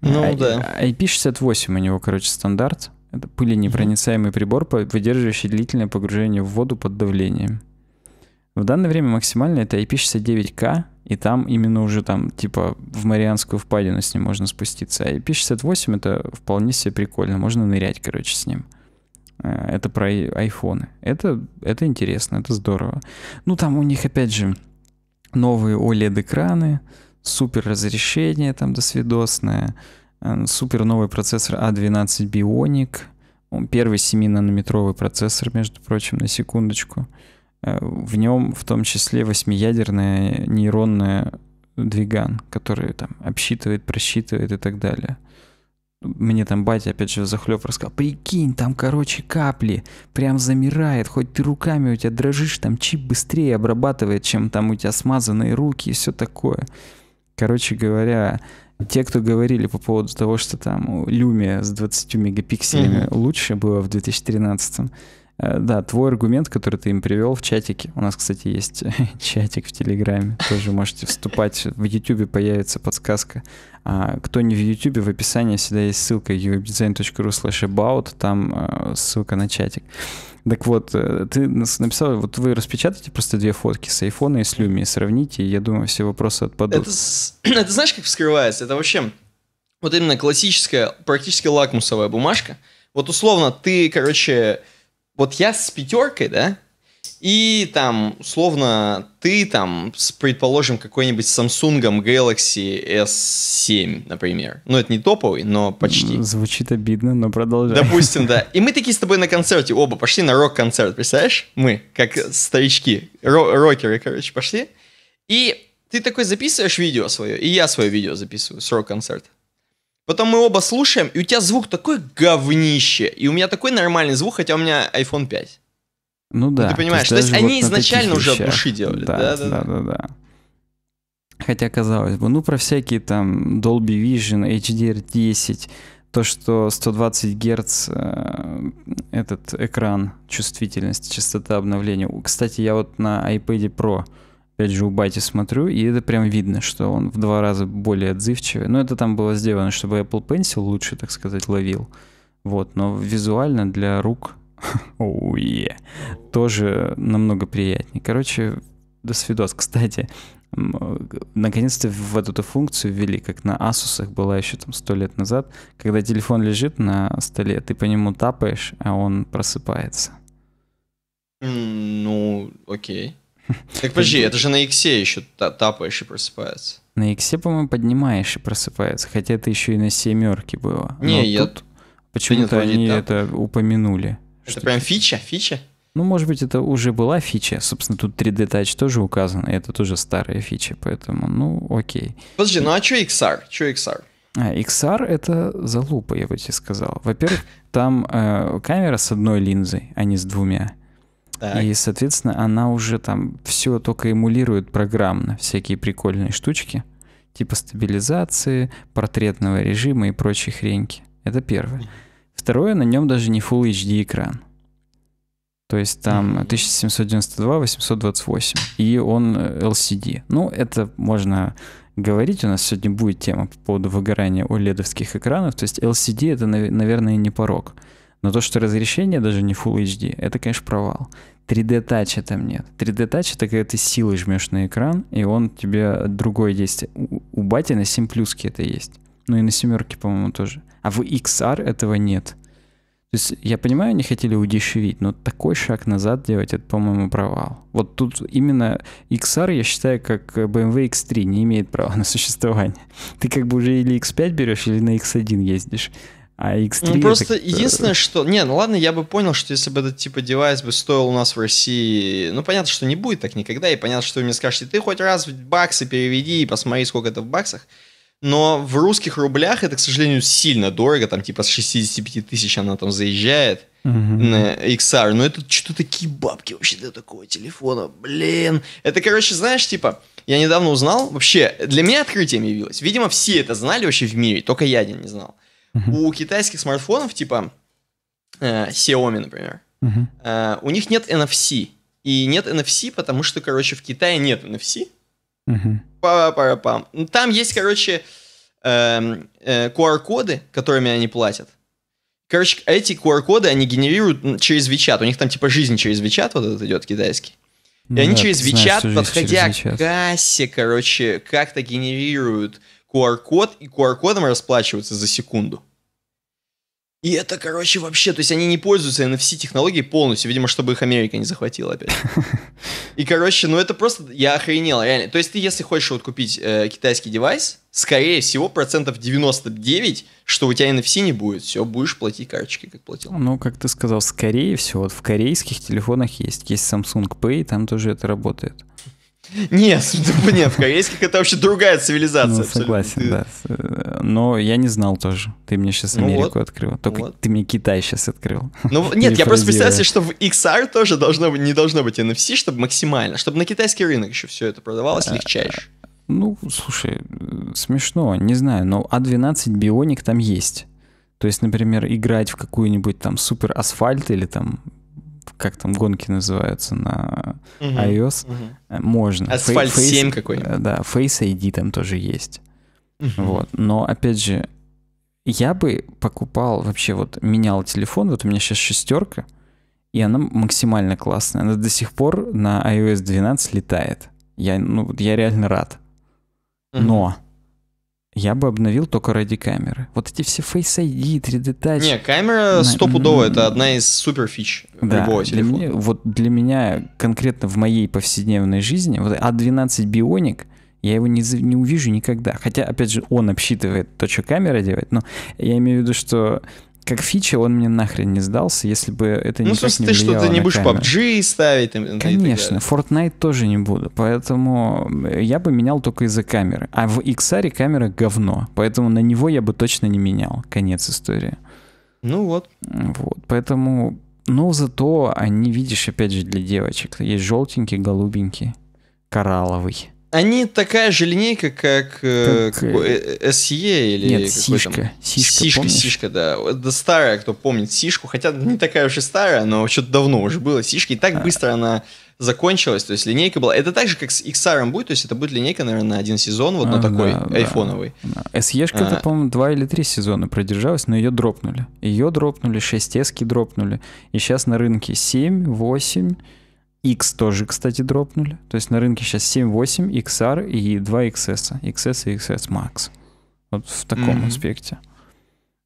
Ну, I, а, да. IP68 а, у него, короче, стандарт. Это пыленепроницаемый прибор, выдерживающий длительное погружение в воду под давлением. В данное время максимально это IP69K, и там именно уже там, типа, в Марианскую впадину с ним можно спуститься. А IP68 это вполне себе прикольно. Можно нырять, короче, с ним. Э, это про айфоны. Это, это интересно, это здорово. Ну, там у них, опять же, новые OLED-экраны, супер разрешение там досвидосное, э, супер новый процессор A12 а Bionic, первый 7-нанометровый процессор, между прочим, на секундочку — Э, в нем в том числе восьмиядерная нейронная двиган, который там обсчитывает, просчитывает и так далее. Мне там батя, опять же, захлеб рассказал, прикинь, там, короче, капли, прям замирает, хоть ты руками у тебя дрожишь, там чип быстрее обрабатывает, чем там у тебя смазанные руки и все такое. Короче говоря, те, кто говорили по поводу того, что там Lumia с 20 мегапикселями mm-hmm. лучше было в 2013 Э, да, твой аргумент, который ты им привел в чатике. У нас, кстати, есть чатик в Телеграме. Тоже можете вступать. В Ютубе появится подсказка. А кто не в Ютубе, в описании всегда есть ссылка uwebdesign.ru slash about. Там э, ссылка на чатик. Так вот, э, ты написал, вот вы распечатаете просто две фотки с айфона и с Люми, сравните, и я думаю, все вопросы отпадут. Это, это знаешь, как вскрывается? Это вообще вот именно классическая, практически лакмусовая бумажка. Вот условно ты, короче, вот я с пятеркой, да, и там, условно, ты там, с, предположим, какой-нибудь Samsung Galaxy S7, например. Ну, это не топовый, но почти. Звучит обидно, но продолжай. Допустим, да. И мы такие с тобой на концерте оба пошли на рок-концерт, представляешь? Мы, как старички, ро- рокеры, короче, пошли. И ты такой записываешь видео свое, и я свое видео записываю с рок-концерта. Потом мы оба слушаем, и у тебя звук такой говнище. И у меня такой нормальный звук, хотя у меня iPhone 5. Ну, ну да. Ну, ты понимаешь, то есть, то есть они вот изначально уже вещах. от души делали. Да, да, да. да, да. да. Хотя, казалось бы, ну про всякие там Dolby Vision, HDR10, то, что 120 Гц э, этот экран, чувствительность, частота обновления. Кстати, я вот на iPad Pro Опять же, у Бати смотрю, и это прям видно, что он в два раза более отзывчивый. Но ну, это там было сделано, чтобы Apple Pencil лучше, так сказать, ловил. Вот, но визуально для рук oh, тоже намного приятнее. Короче, до свидос. Кстати, наконец-то в эту функцию ввели, как на Asus была еще там сто лет назад, когда телефон лежит на столе, ты по нему тапаешь, а он просыпается. Ну, окей. Так подожди, это же на иксе еще тапаешь и просыпается. На иксе, по-моему, поднимаешь и просыпается, хотя это еще и на семерке было. Не, Но я... тут почему-то они тап. это упомянули. Это прям типа фича, фича? Ну, может быть, это уже была фича. Собственно, тут 3D Touch тоже указан, и это тоже старая фича, поэтому, ну, окей. Подожди, ну а что XR? Что XR? А, XR — это залупа, я бы тебе сказал. Во-первых, там э, камера с одной линзой, а не с двумя. Так. И, соответственно, она уже там все только эмулирует программно, всякие прикольные штучки, типа стабилизации, портретного режима и прочей хреньки. Это первое. Второе, на нем даже не Full HD экран. То есть там 1792-828. И он LCD. Э, ну, это можно говорить. У нас сегодня будет тема по поводу выгорания оледовских экранов. То есть LCD это, наверное, не порог. Но то, что разрешение даже не Full HD, это, конечно, провал. 3D-тача там нет. 3D-тач это когда ты силой жмешь на экран, и он тебе другое действие. У, у бати на 7 плюске это есть. Ну и на семерке, по-моему, тоже. А в XR этого нет. То есть, я понимаю, они хотели удешевить, но такой шаг назад делать, это, по-моему, провал. Вот тут именно XR, я считаю, как BMW X3 эм не имеет права на существование. Ты как бы уже или X5 берешь, или на X1 ездишь. А X3 ну, просто это... единственное, что... Не, ну ладно, я бы понял, что если бы этот типа девайс бы стоил у нас в России... Ну, понятно, что не будет так никогда, и понятно, что вы мне скажете, ты хоть раз в баксы переведи и посмотри, сколько это в баксах. Но в русских рублях это, к сожалению, сильно дорого, там типа с 65 тысяч она там заезжает угу. на XR, но это что то такие бабки вообще для такого телефона, блин. Это, короче, знаешь, типа, я недавно узнал, вообще, для меня открытием явилось. Видимо, все это знали вообще в мире, только я один не знал. У китайских смартфонов, типа э, Xiaomi, например, uh-huh. э, у них нет NFC. И нет NFC, потому что, короче, в Китае нет NFC. uh huh пам Там есть, короче, эм, э, э, QR-коды, которыми они платят. Короче, эти QR-коды они генерируют через Вичат. У них там типа жизнь через Вичат вот этот идет китайский. И да, они через Вичат, подходя через WeChat. к кассе, короче, как-то генерируют QR-код, и QR-кодом расплачиваются за секунду. И это, короче, вообще, то есть они не пользуются NFC-технологией полностью, видимо, чтобы их Америка не захватила опять. И, короче, ну это просто, я охренел, реально. То есть ты, если хочешь вот купить э, китайский девайс, скорее всего, процентов 99, что у тебя NFC не будет, все, будешь платить карточкой, как платил. Ну, как ты сказал, скорее всего, вот в корейских телефонах есть, есть Samsung Pay, там тоже это работает. Нет, нет, в корейских это вообще другая цивилизация. Ну, согласен, да. Э, но я не знал тоже. Ты мне сейчас ну Америку ну вот, открыл. Только вот. ты мне Китай сейчас открыл. Ну нет, я просто представляю себе, что в XR тоже должно, не должно быть NFC, чтобы максимально, чтобы на китайский рынок еще все это продавалось э, легчайше. Ну, слушай, смешно, не знаю, но А12 Бионик там есть. То есть, например, играть в какую-нибудь там супер асфальт или там как там гонки называются на угу, iOS, угу. можно. Асфальт Фей, 7 какой-нибудь. Э, да, Face ID там тоже есть. Угу. Вот. Но опять же, я бы покупал вообще вот менял телефон, вот у меня сейчас шестерка, и она максимально классная. Она до сих пор на iOS 12 летает. Я, ну, я реально рад. Угу. Но я бы обновил только ради камеры. Вот эти все Face ID, 3D Touch. Не, камера стопудовая, это одна из супер фич да, любого телефона. Для меня, вот для меня, конкретно в моей повседневной жизни, вот A12 а Bionic, я его не, не увижу никогда. Хотя, опять же, он обсчитывает то, что камера делает, но я имею в виду, что как фича он мне нахрен не сдался, если бы это ну, никак не ты что, ты не будешь камеру. PUBG ставить? И, Конечно, и Fortnite тоже не буду, поэтому я бы менял только из-за камеры. А в XR камера говно, поэтому на него я бы точно не менял. Конец истории. Ну вот. Вот, поэтому... Но ну, зато они, видишь, опять же, для девочек. Есть желтенький, голубенький, коралловый. Они такая же линейка, как, э, как э, э SE или... Нет, Сишка. Сишка, Сишка, помнишь? Сишка, да. Это старая, кто помнит Сишку, хотя не такая уж и старая, но что-то давно уже было Сишки, и так а. быстро она закончилась, то есть линейка была... Это так же, как с XR будет, то есть это будет линейка, наверное, на один сезон, вот а, на такой, да, айфоновый. Да. SE-шка, а. по-моему, два или три сезона продержалась, но ее дропнули. Ее дропнули, 6S дропнули, и сейчас на рынке 7, 8... X тоже, кстати, дропнули. То есть на рынке сейчас 7.8, XR и 2 XS. XS и XS Max. Вот в таком mm-hmm. аспекте.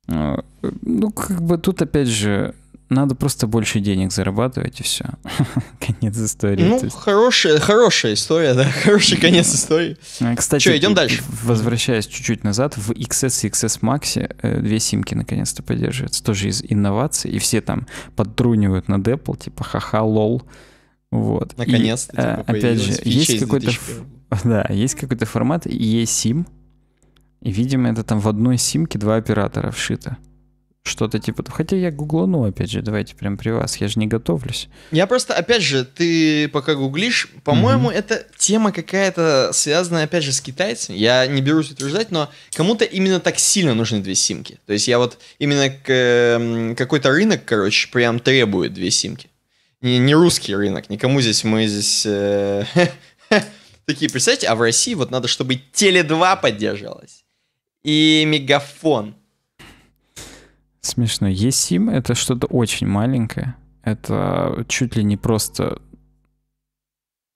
А, ну, как бы тут, опять же, надо просто больше денег зарабатывать, и все. конец истории. Ну, есть... хорошая, хорошая история, да. Хороший конец истории. А, кстати, Че, идем дальше. Возвращаясь чуть-чуть назад, в XS и XS Max э, две симки наконец-то поддерживаются. Тоже из инноваций. И все там подтрунивают над Apple, типа ха-ха, лол. -ха, вот. Наконец-то. Э, типа, опять же, есть какой-то, да, есть какой-то формат eSIM, и, видимо, это там в одной симке два оператора вшито. Что-то типа... Хотя я гуглану, опять же, давайте прям при вас, я же не готовлюсь. Я просто, опять же, ты пока гуглишь, по-моему, mm это тема какая-то связанная, опять же, с китайцами. Я не берусь утверждать, но кому-то именно так сильно нужны две симки. То есть я вот именно к, какой-то рынок, короче, прям требует две симки не, не русский рынок, никому здесь мы здесь... Э, такие, представьте, а в России вот надо, чтобы Теле2 поддерживалась и Мегафон. Смешно. есим это что-то очень маленькое. Это чуть ли не просто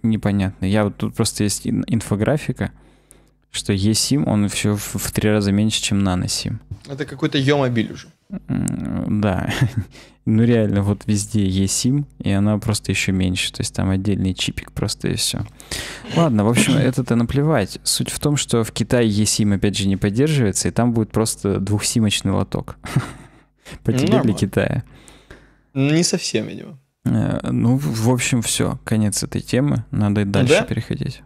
непонятно. Я вот тут просто есть инфографика, что есим он все в, в три раза меньше, чем наносим. Это какой-то e-мобиль уже. Да. ну реально, вот везде есть eSIM, и она просто еще меньше. То есть там отдельный чипик просто и все. Ладно, в общем, это-то наплевать. Суть в том, что в Китае eSIM опять же не поддерживается, и там будет просто двухсимочный лоток. Потели ну, для Китая. Ну, не совсем, видимо. Э, ну, в общем, все. Конец этой темы. Надо и дальше да? переходить.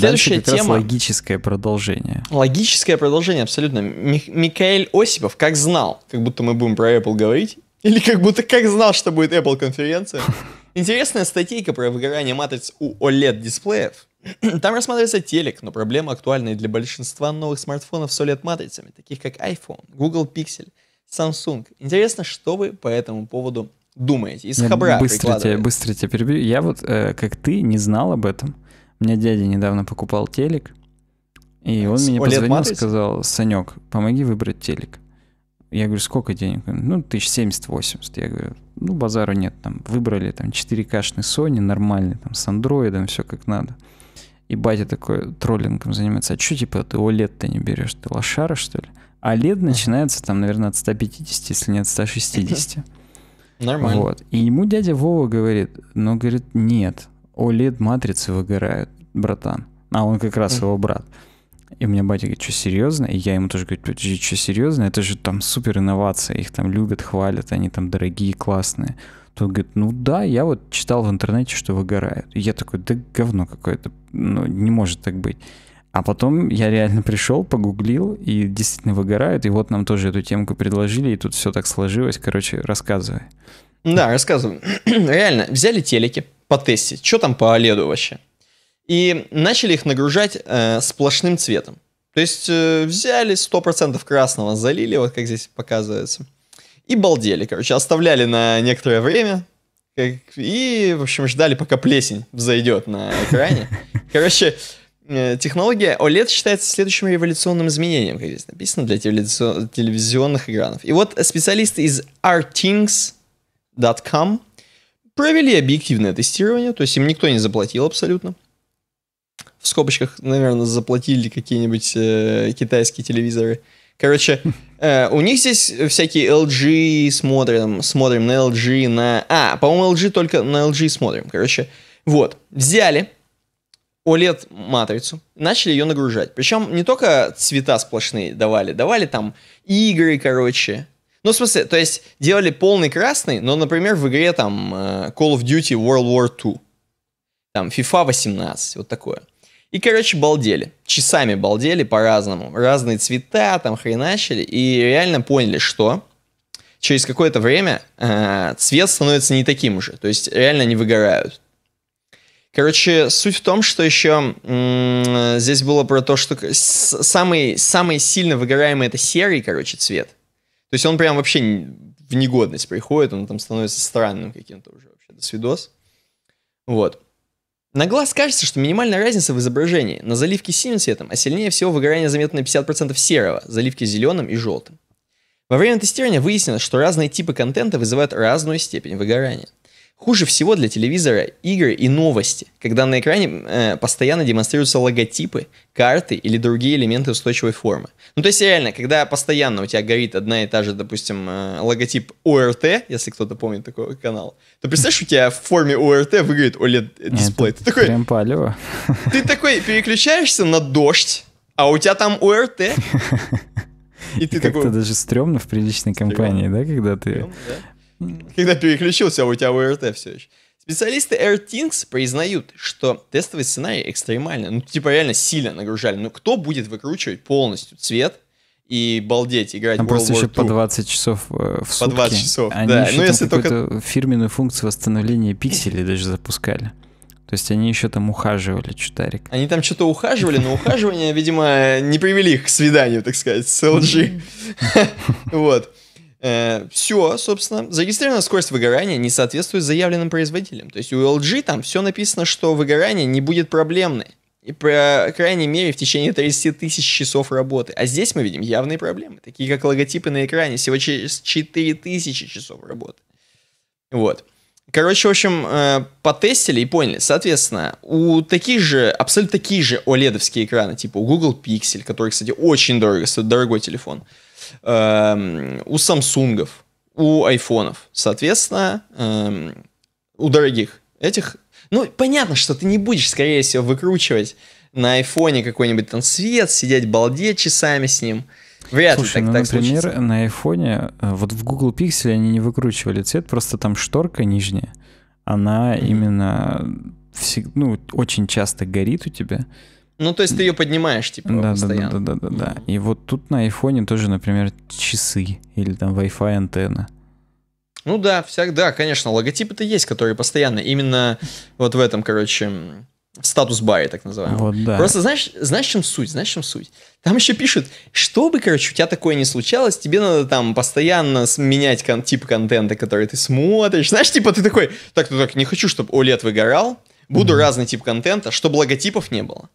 следующая как тема. Раз логическое продолжение. Логическое продолжение, абсолютно. Ми- Микаэль Осипов, как знал, как будто мы будем про Apple говорить, или как будто как знал, что будет Apple конференция. Интересная статейка про выгорание матриц у OLED-дисплеев. Там рассматривается телек, но проблема актуальна и для большинства новых смартфонов с OLED-матрицами, таких как iPhone, Google Pixel, Samsung. Интересно, что вы по этому поводу думаете? Из хабра быстро тебя, быстро тебя перебью. Я вот, э, как ты, не знал об этом. Мне дядя недавно покупал телек, и он мне позвонил, и сказал, Санек, помоги выбрать телек. Я говорю, сколько денег? Ну, 1070-80. Я говорю, ну, базара нет, там, выбрали там 4К-шный Sony, нормальный, там, с андроидом, все как надо. И батя такой троллингом занимается. А что, типа, ты OLED-то не берешь? Ты лошара, что ли? А лет начинается там, наверное, от 150, если не от 160. Нормально. Вот. И ему дядя Вова говорит, но говорит, нет, OLED-матрицы выгорают, братан. А он как раз его брат. И у меня батя говорит, что серьезно? И я ему тоже говорю, что серьезно? Это же там супер инновация, их там любят, хвалят, они там дорогие, классные. Тут говорит, ну да, я вот читал в интернете, что выгорают. И я такой, да говно какое-то, ну не может так быть. А потом я реально пришел, погуглил, и действительно выгорают. И вот нам тоже эту темку предложили, и тут все так сложилось. Короче, рассказывай. Да, рассказываю. Реально, взяли телеки, потестить, что там по OLED вообще. И начали их нагружать э, сплошным цветом. То есть э, взяли 100% красного, залили, вот как здесь показывается, и балдели, короче, оставляли на некоторое время, как, и, в общем, ждали, пока плесень взойдет на экране. Короче, э, технология OLED считается следующим революционным изменением, как здесь написано, для телевизионных экранов. И вот специалисты из artings.com провели объективное тестирование, то есть им никто не заплатил абсолютно. В скобочках, наверное, заплатили какие-нибудь э, китайские телевизоры. Короче, э, у них здесь всякие LG смотрим, смотрим на LG, на... А, по-моему, LG только на LG смотрим. Короче, вот, взяли OLED-матрицу, начали ее нагружать. Причем не только цвета сплошные давали, давали там игры, короче, ну, в смысле, то есть делали полный красный, но, например, в игре там э, Call of Duty World War II, там FIFA 18, вот такое. И, короче, балдели. Часами балдели по-разному. Разные цвета там хреначили. И реально поняли, что через какое-то время э, цвет становится не таким же. То есть реально они выгорают. Короче, суть в том, что еще м- здесь было про то, что самый, самый сильно выгораемый это серый, короче, цвет. То есть он прям вообще в негодность приходит, он там становится странным каким-то уже вообще, до свидос. Вот. На глаз кажется, что минимальная разница в изображении. На заливке синим цветом, а сильнее всего выгорание заметно на 50% серого, заливки зеленым и желтым. Во время тестирования выяснилось, что разные типы контента вызывают разную степень выгорания. Хуже всего для телевизора игры и новости, когда на экране э, постоянно демонстрируются логотипы, карты или другие элементы устойчивой формы. Ну, то есть реально, когда постоянно у тебя горит одна и та же, допустим, э, логотип ОРТ, если кто-то помнит такой канал, то представляешь, у тебя в форме ОРТ выглядит OLED-дисплей. Э, ты такой... Прям палево. Ты такой переключаешься на дождь, а у тебя там ОРТ. И ты как-то такой... даже стрёмно в приличной компании, да, когда ты... Стрёмно, да? Когда переключился, у тебя ОРТ все еще. Специалисты AirTings признают, что тестовый сценарий экстремально, ну, типа реально сильно нагружали. Ну, кто будет выкручивать полностью цвет и балдеть, играть Там World просто War еще II. по 20 часов э, в сутки. По 20 часов, они да. Еще ну, если только... фирменную функцию восстановления пикселей даже запускали. То есть они еще там ухаживали, чутарик. Они там что-то ухаживали, но ухаживание, видимо, не привели их к свиданию, так сказать, с LG. Вот. Э, все, собственно. Зарегистрированная скорость выгорания не соответствует заявленным производителям. То есть у LG там все написано, что выгорание не будет проблемной. И, по крайней мере, в течение 30 тысяч часов работы. А здесь мы видим явные проблемы, такие как логотипы на экране, всего через 4 тысячи часов работы. Вот. Короче, в общем, э, потестили и поняли. Соответственно, у таких же, абсолютно такие же OLED-овские экраны, типа у Google Pixel, который, кстати, очень дорого, дорогой телефон, Эм, у Самсунгов, у айфонов. Соответственно, эм, у дорогих этих... Ну, понятно, что ты не будешь, скорее всего, выкручивать на айфоне какой-нибудь там свет, сидеть балдеть часами с ним. Вряд Слушай, ли так, ну, так например, случится. на айфоне, э, вот в Google Pixel они не выкручивали цвет, просто там шторка нижняя, она mm-hmm. именно ну, очень часто горит у тебя. Ну, то есть ты ее поднимаешь, типа, да, постоянно. Да, да, да, да, да. И вот тут на айфоне тоже, например, часы или там Wi-Fi антенна. Ну да, всяк, да, конечно, логотипы-то есть, которые постоянно. Именно вот в этом, короче, статус баре, так называемый. Вот, да. Просто знаешь, знаешь, чем суть, знаешь, чем суть. Там еще пишут, чтобы, короче, у тебя такое не случалось, тебе надо там постоянно менять кон- тип контента, который ты смотришь. Знаешь, типа ты такой, так, ну так, не хочу, чтобы OLED выгорал, буду mm-hmm. разный тип контента, чтобы логотипов не было.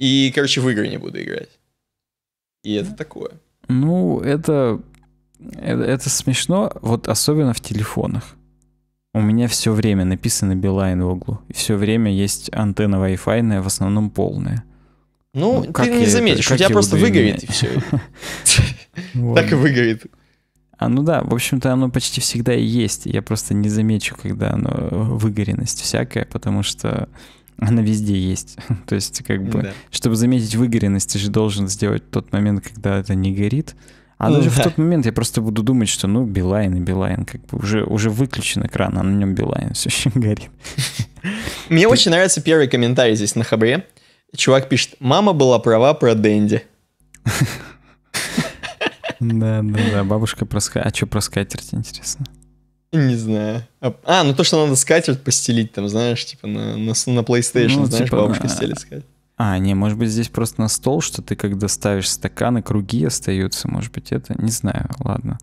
И, короче, в игры не буду играть. И это ну, такое. Ну, это, это, это смешно, вот особенно в телефонах. У меня все время написано Билайн в углу. все время есть антенна Wi-Fi, в основном полная. Ну, ну ты не я, заметишь, у тебя просто выгорит, и все. Так и выгорит. А ну да, в общем-то оно почти всегда и есть. Я просто не замечу, когда оно э, выгоренность всякая, потому что она везде есть. То есть, как бы, да. чтобы заметить выгоренность, ты же должен сделать тот момент, когда это не горит. А ну, даже да. в тот момент я просто буду думать, что ну Билайн и Билайн, как бы уже, уже выключен экран, а на нем Билайн все еще горит. Мне очень нравится первый комментарий здесь на Хабре. Чувак пишет, мама была права про Дэнди. Да, да, да, бабушка про А что про скатерть, интересно? Не знаю. А, ну то, что надо скатерть постелить, там, знаешь, типа на, на, на PlayStation, ну, знаешь, типа, бабушка на... стелит скатерть. А, не, может быть, здесь просто на стол, что ты когда ставишь стаканы, круги остаются, может быть, это, не знаю, ладно.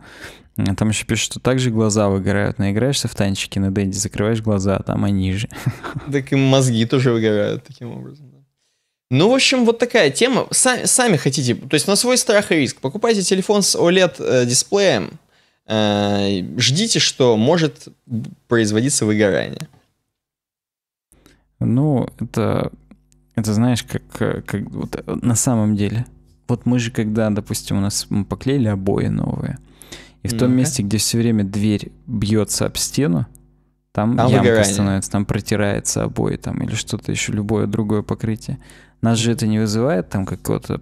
А, там еще пишут, что также глаза выгорают. Наиграешься в танчики на Дэнди, закрываешь глаза, а там они же. Так и мозги тоже выгорают таким образом. Ну, в общем, вот такая тема. Сами, сами хотите, то есть на свой страх и риск. Покупайте телефон с OLED-дисплеем, Э, ждите, что может производиться выгорание. Ну, это, это знаешь, как, как вот, э, на самом деле. Вот мы же, когда, допустим, у нас мы поклеили обои новые, и в ну том месте, где все время дверь бьется об стену, там, там ямка выгорание. становится, там протирается обои там, или что-то еще, любое другое покрытие. Нас же это не вызывает там какого-то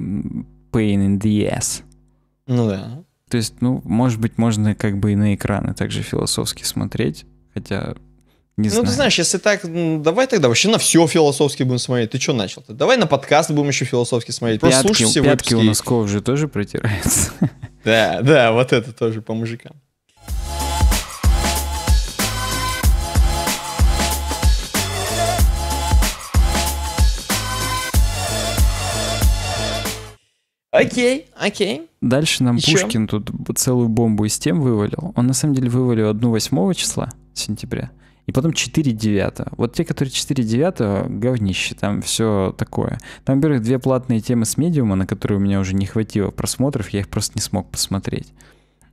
pain in the ass. Ну да. То есть, ну, может быть, можно как бы и на экраны также философски смотреть, хотя не ну, знаю. Ну, ты знаешь, если так, ну, давай тогда вообще на все философски будем смотреть. Ты что начал-то? Давай на подкасты будем еще философски смотреть. Пятки, Просто пятки выпуски. у носков же тоже протирается. Да, да, вот это тоже по мужикам. Окей, окей. Дальше нам Еще? Пушкин тут целую бомбу из тем вывалил. Он на самом деле вывалил 1 8 числа сентября. И потом 4 9. Вот те, которые 4 9, говнище, там все такое. Там, во-первых, две платные темы с медиума, на которые у меня уже не хватило просмотров, я их просто не смог посмотреть.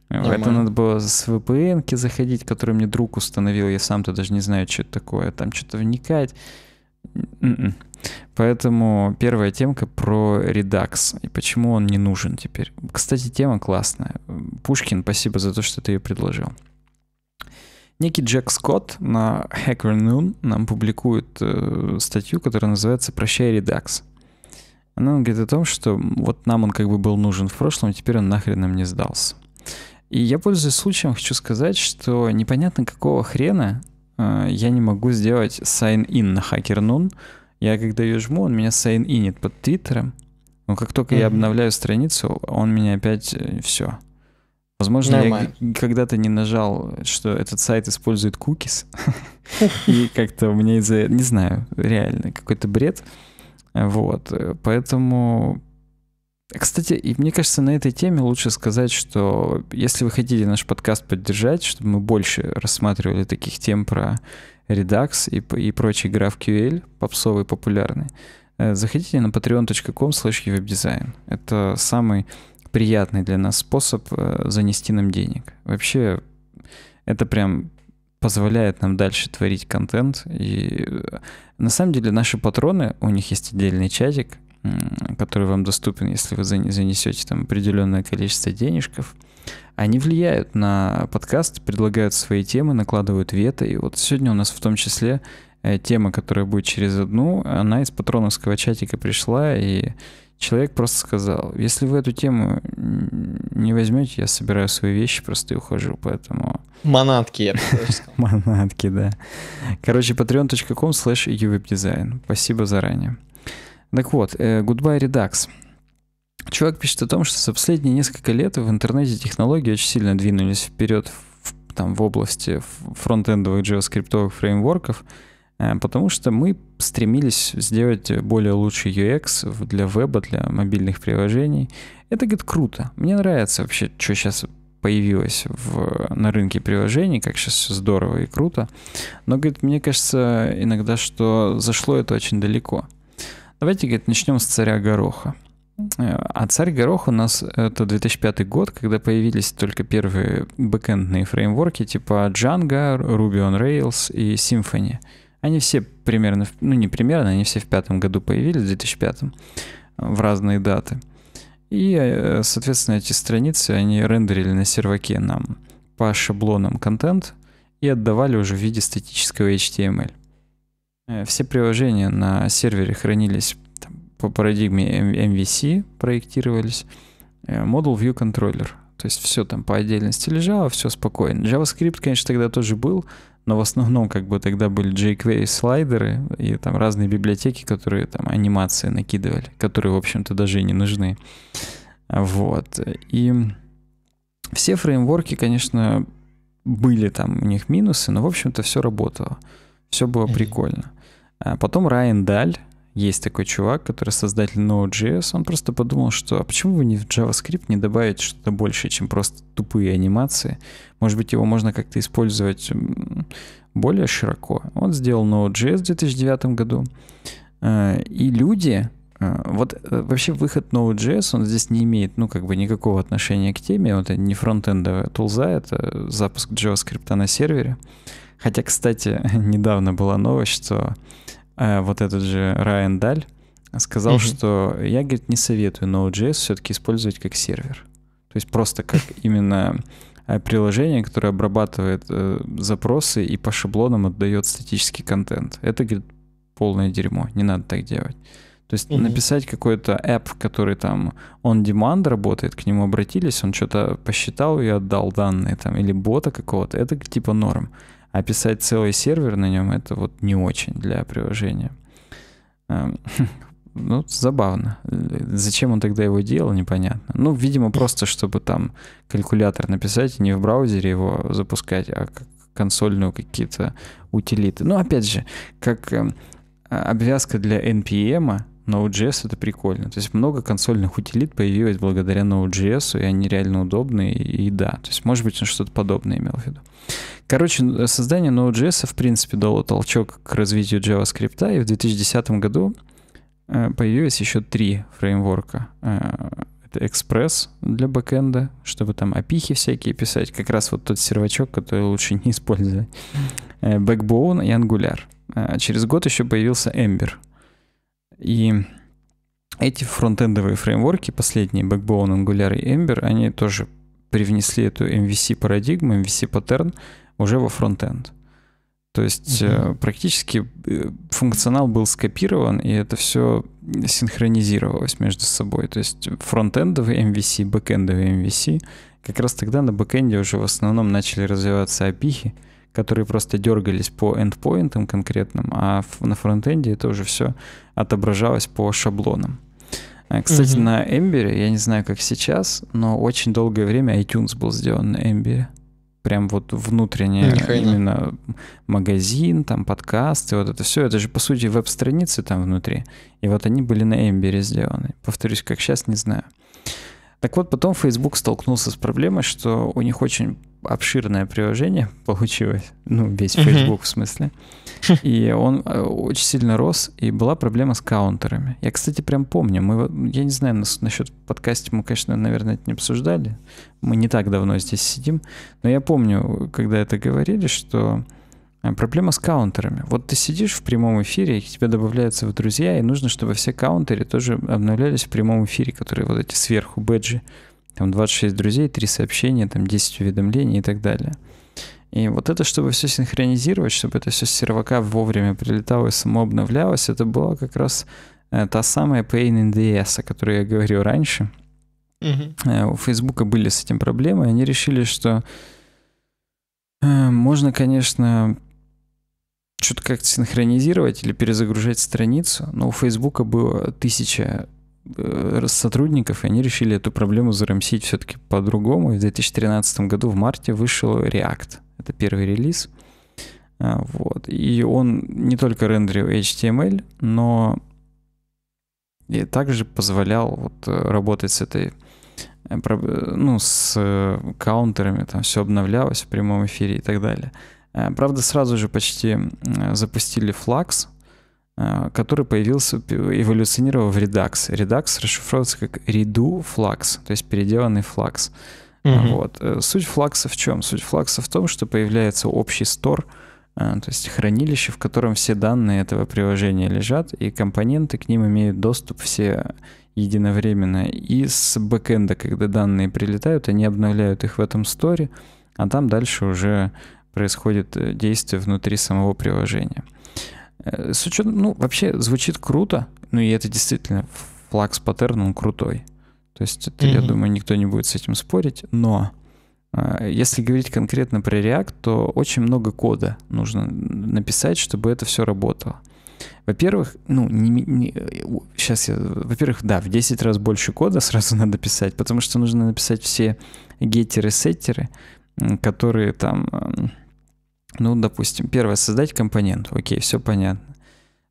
Это надо было с VPN заходить, который мне друг установил, я сам-то даже не знаю, что это такое, там что-то вникать. Mm -mm. Поэтому первая темка про редакс и почему он не нужен теперь. Кстати, тема классная. Пушкин, спасибо за то, что ты ее предложил. Некий Джек Скотт на Hacker Noon нам публикует э, статью, которая называется «Прощай, редакс». Она говорит о том, что вот нам он как бы был нужен в прошлом, а теперь он нахрен нам не сдался. И я, пользуясь случаем, хочу сказать, что непонятно какого хрена э, я не могу сделать sign-in на Hacker Noon. Я когда ее жму, он меня сайн-инит под твиттером. Но как только mm-hmm. я обновляю страницу, он меня опять э, все. Возможно, Нормально. я когда-то не нажал, что этот сайт использует кукис. И как-то у меня из-за... Не знаю, реально, какой-то бред. Вот, э, поэтому... Кстати, и мне кажется, на этой теме лучше сказать, что если вы хотите наш подкаст поддержать, чтобы мы больше рассматривали таких тем про Redux и, и прочие GraphQL, попсовые, популярные, э, заходите на patreon.com slash Это самый приятный для нас способ э, занести нам денег. Вообще, это прям позволяет нам дальше творить контент. И э, на самом деле наши патроны, у них есть отдельный чатик, который вам доступен, если вы занесете там определенное количество денежков они влияют на подкаст, предлагают свои темы, накладывают вето. И вот сегодня у нас в том числе э, тема, которая будет через одну, она из патроновского чатика пришла, и человек просто сказал, если вы эту тему не возьмете, я собираю свои вещи просто и ухожу, поэтому... Манатки, я бы Манатки, да. Короче, patreon.com slash Спасибо заранее. Так вот, э, Goodbye Redux — Чувак пишет о том, что за последние несколько лет в интернете технологии очень сильно двинулись вперед в, там, в области фронтендовых JavaScript фреймворков, э, потому что мы стремились сделать более лучший UX для веба, для мобильных приложений. Это, говорит, круто. Мне нравится вообще, что сейчас появилось в, на рынке приложений, как сейчас все здорово и круто. Но, говорит, мне кажется иногда, что зашло это очень далеко. Давайте, говорит, начнем с царя гороха. Э, а царь горох у нас э, это 2005 год, когда появились только первые бэкэндные фреймворки типа Django, Ruby on Rails и Symfony. Они все примерно, ну не примерно, они все в пятом году появились, в 2005, в разные даты. И, э, соответственно, эти страницы, они рендерили на серваке нам по шаблонам контент и отдавали уже в виде статического HTML. Все приложения на сервере хранились по парадигме MVC проектировались, э, Model View Controller. То есть все там по отдельности лежало, все спокойно. JavaScript, конечно, тогда тоже был, но в основном как бы тогда были jQuery слайдеры и там разные библиотеки, которые там анимации накидывали, которые, в общем-то, даже и не нужны. Вот. И все фреймворки, конечно, были там у них минусы, но, в общем-то, все работало. Все было прикольно. А потом Райан Даль, есть такой чувак, который создатель Node.js, он просто подумал, что а почему вы не в JavaScript не добавить что-то больше, чем просто тупые анимации? Может быть, его можно как-то использовать более широко. Он сделал Node.js в 2009 году, э, и люди, э, вот э, вообще выход Node.js, он здесь не имеет, ну, как бы никакого отношения к теме, вот это не фронтендовая тулза, это запуск JavaScript на сервере. Хотя, кстати, недавно была новость, что Э, вот этот же Райан Даль, сказал, угу. что я, говорит, не советую Node.js все-таки использовать как сервер. То есть просто как именно э, приложение, которое обрабатывает э, запросы и по шаблонам отдает статический контент. Это, говорит, полное дерьмо, не надо так делать. То есть угу. написать какой-то app, который там он demand работает, к нему обратились, он что-то посчитал и отдал данные там, или бота какого-то, это типа норм. А писать целый сервер на нем это вот не очень для приложения. Эм, ну, забавно. Зачем он тогда его делал, непонятно. Ну, видимо, просто чтобы там калькулятор написать, не в браузере его запускать, а как консольную какие-то утилиты. Ну, опять же, как эм, а, обвязка для NPM, Node.js это прикольно. То есть много консольных утилит появилось благодаря Node.js, и они реально удобные, и да. То есть, может быть, он что-то подобное имел в виду. Короче, э, создание Node.js, в принципе, дало толчок к развитию JavaScript, и в 2010 году э, появилось еще три фреймворка. Э, это Express для бэкэнда, чтобы там опихи всякие писать, как раз вот тот сервачок, который лучше не использовать. Backbone и Angular. Через год еще появился Ember. И эти фронтендовые фреймворки, последние Backbone, Angular и Ember, они тоже привнесли эту MVC парадигму, MVC паттерн уже во фронтенд. То есть угу. практически э, функционал был скопирован, и это все синхронизировалось между собой. То есть фронтендовый MVC, бэкендовый MVC. Как раз тогда на бэкенде уже в основном начали развиваться API, которые просто дергались по эндпоинтам конкретным, а на фронтенде это уже все отображалось по шаблонам. А, кстати, угу. на Эмбере, я не знаю, как сейчас, но очень долгое время iTunes был сделан на Эмбере прям вот внутренне именно магазин, там подкасты, вот это все, это же по сути веб-страницы там внутри. И вот они были на Эмбере сделаны. Повторюсь, как сейчас, не знаю. Так вот, потом Facebook столкнулся с проблемой, что у них очень обширное приложение получилось, ну, весь Facebook uh-huh. в смысле, и он э, очень сильно рос, и была проблема с каунтерами. Я, кстати, прям помню, мы, я не знаю, нас, насчет подкаста мы, конечно, наверное, это не обсуждали, мы не так давно здесь сидим, но я помню, когда это говорили, что э, проблема с каунтерами. Вот ты сидишь в прямом эфире, и тебя добавляются в друзья, и нужно, чтобы все каунтеры тоже обновлялись в прямом эфире, которые вот эти сверху бэджи, там 26 друзей, 3 сообщения, там 10 уведомлений и так далее. И вот это, чтобы все синхронизировать, чтобы это все с сервака вовремя прилетало и само это была как раз э, та самая Pain in the ass, о которой я говорил раньше. Mm-hmm. У Фейсбука были с этим проблемы, и они решили, что э, можно, конечно, что-то как-то синхронизировать или перезагружать страницу, но у Фейсбука было тысяча Э, сотрудников, и они решили эту проблему зарамсить все-таки по-другому. В 2013 году в марте вышел React. Это первый релиз. А, вот. И он не только рендерил HTML, но и также позволял вот э, работать с этой э, ну, с каунтерами, там все обновлялось в прямом эфире и так далее. Правда, сразу же почти запустили Flux, Э, который появился, эволюционировал в Redux. Redux расшифровывается как Redo Flux, то есть переделанный Flux. Mm-hmm. Э, вот. Э, суть флакса в чем? Суть флакса в том, что появляется общий стор, то есть хранилище, в котором все данные этого приложения лежат, и компоненты к ним имеют доступ все единовременно. И с бэкэнда, когда данные прилетают, они обновляют их в этом сторе, а там дальше уже происходит действие внутри самого приложения. Э, с учетом, ну, вообще звучит круто, ну и это действительно флаг с он крутой. То есть это, mm-hmm. я думаю, никто не будет с этим спорить, но э, если говорить конкретно про React, то очень много кода нужно написать, чтобы это все работало. Во-первых, ну, не, не, сейчас я, во-первых, да, в 10 раз больше кода сразу надо писать, потому что нужно написать все геттеры-сеттеры, которые там эм, ну, допустим, первое, создать компонент. Окей, все понятно.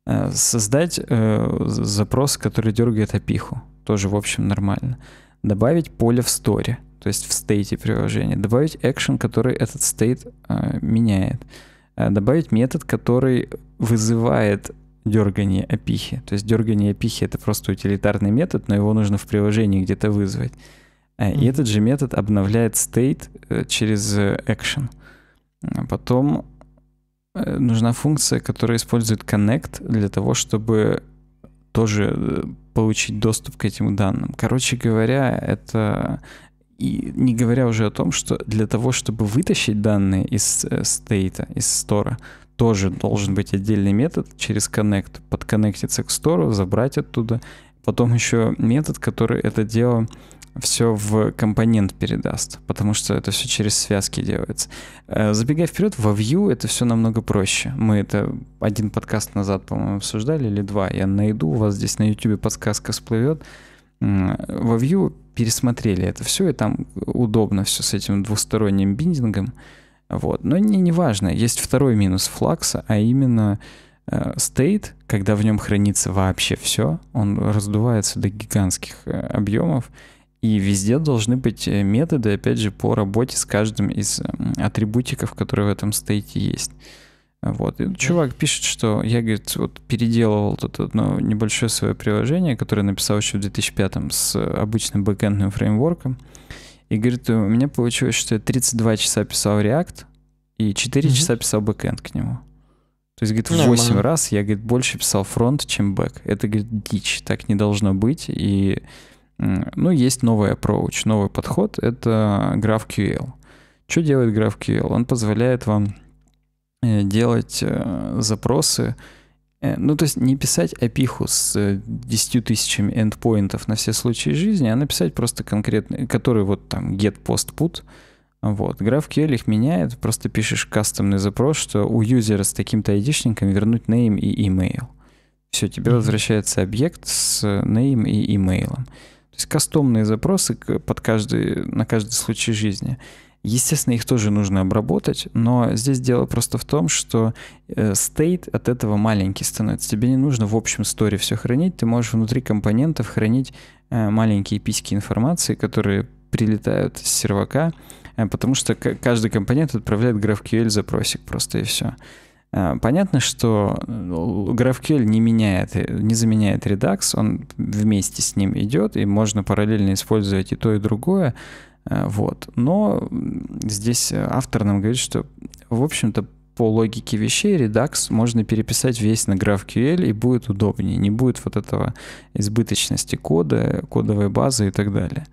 Э, создать э, запрос, который дергает опиху. Тоже, в общем, нормально. Добавить поле в сторе, то есть в стейте приложения. Добавить экшен, который этот стейт э, меняет. Э, добавить метод, который вызывает дергание опихи. То есть дергание опихи это просто утилитарный метод, но его нужно в приложении где-то вызвать. Э, и mm-hmm. этот же метод обновляет стейт через action. А потом э, нужна функция, которая использует connect для того, чтобы тоже э, получить доступ к этим данным. Короче говоря, это и не говоря уже о том, что для того, чтобы вытащить данные из стейта, э, из стора, тоже должен быть отдельный метод через connect, подконнектиться к стору, забрать оттуда. Потом еще метод, который это дело все в компонент передаст, потому что это все через связки делается. Э, забегая вперед, во Vue это все намного проще. Мы это один подкаст назад, по-моему, обсуждали, или два. Я найду, у вас здесь на YouTube подсказка всплывет. Во Vue пересмотрели это все, и там удобно все с этим двусторонним биндингом. Вот. Но не, не важно, есть второй минус флакса, а именно state, э, когда в нем хранится вообще все, он раздувается до гигантских э, объемов, и везде должны быть э, методы, опять же, по работе с каждым из атрибутиков, которые в этом стейте есть. Вот. И чувак пишет, что я, говорит, вот переделывал тут одно ну, небольшое свое приложение, которое написал еще в 2005 с обычным бэкэндным фреймворком. И говорит, у меня получилось, что я 32 часа писал React и 4 угу. часа писал бэкэнд к нему. То есть, говорит, в 8 раз я, говорит, больше писал фронт, чем бэк. Это, говорит, дичь. Так не должно быть. И ну, есть новый approach, новый подход — это GraphQL. Что делает GraphQL? Он позволяет вам э, делать э, запросы, э, ну, то есть не писать опиху с 10 тысячами эндпоинтов на все случаи жизни, а написать просто конкретный, который вот там get, post, put. Вот. GraphQL их меняет, просто пишешь кастомный запрос, что у юзера с таким-то айдишником вернуть name и email. Все, тебе возвращается объект с name и email. То есть кастомные запросы под каждый, на каждый случай жизни. Естественно, их тоже нужно обработать, но здесь дело просто в том, что стейт э, от этого маленький становится. Тебе не нужно в общем сторе все хранить, ты можешь внутри компонентов хранить э, маленькие письки информации, которые прилетают с сервака, э, потому что каждый компонент отправляет GraphQL запросик просто и все. Э, понятно, что GraphQL э, не меняет, э, не заменяет Redux, он вместе с ним идет, и можно параллельно использовать и то, и другое. Вот. Но здесь автор нам говорит, что, в общем-то, по логике вещей Redux можно переписать весь на GraphQL и будет удобнее. Не будет вот этого избыточности кода, кодовой базы и так далее.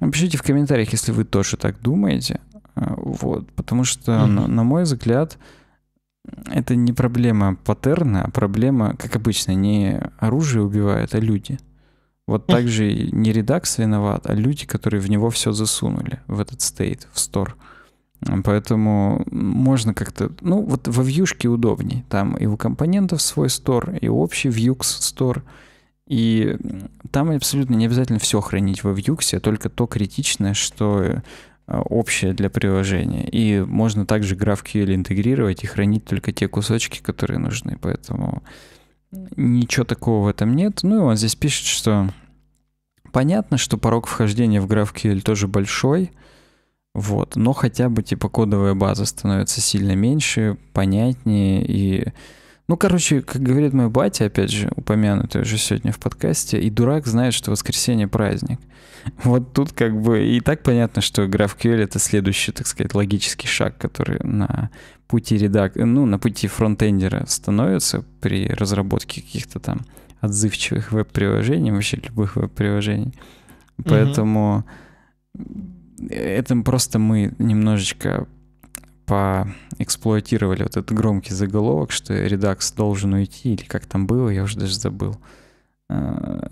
Напишите в комментариях, если вы тоже так думаете. Вот, потому что, mm-hmm. на, на мой взгляд, это не проблема паттерна, а проблема, как обычно, не оружие убивает, а люди. Вот так же не редакс виноват, а люди, которые в него все засунули, в этот стейт, в стор. Поэтому можно как-то... Ну, вот во вьюшке удобней. Там и у компонентов свой стор, и общий вьюкс стор. И там абсолютно не обязательно все хранить во вьюксе, а только то критичное, что Э, общее для приложения. И можно также GraphQL интегрировать и хранить только те кусочки, которые нужны. Поэтому ничего такого в этом нет. Ну и он здесь пишет, что понятно, что порог вхождения в GraphQL тоже большой, вот, но хотя бы типа кодовая база становится сильно меньше, понятнее и ну, короче, как говорит мой батя, опять же, упомянутый уже сегодня в подкасте, и дурак знает, что воскресенье праздник. Вот тут как бы и так понятно, что GraphQL — это следующий, так сказать, логический шаг, который на пути редак... ну, на пути фронтендера становится при разработке каких-то там отзывчивых веб-приложений, вообще любых веб-приложений. Поэтому mm это просто мы немножечко поэксплуатировали вот этот громкий заголовок, что редакс должен уйти, или как там было, я уже даже забыл. Э,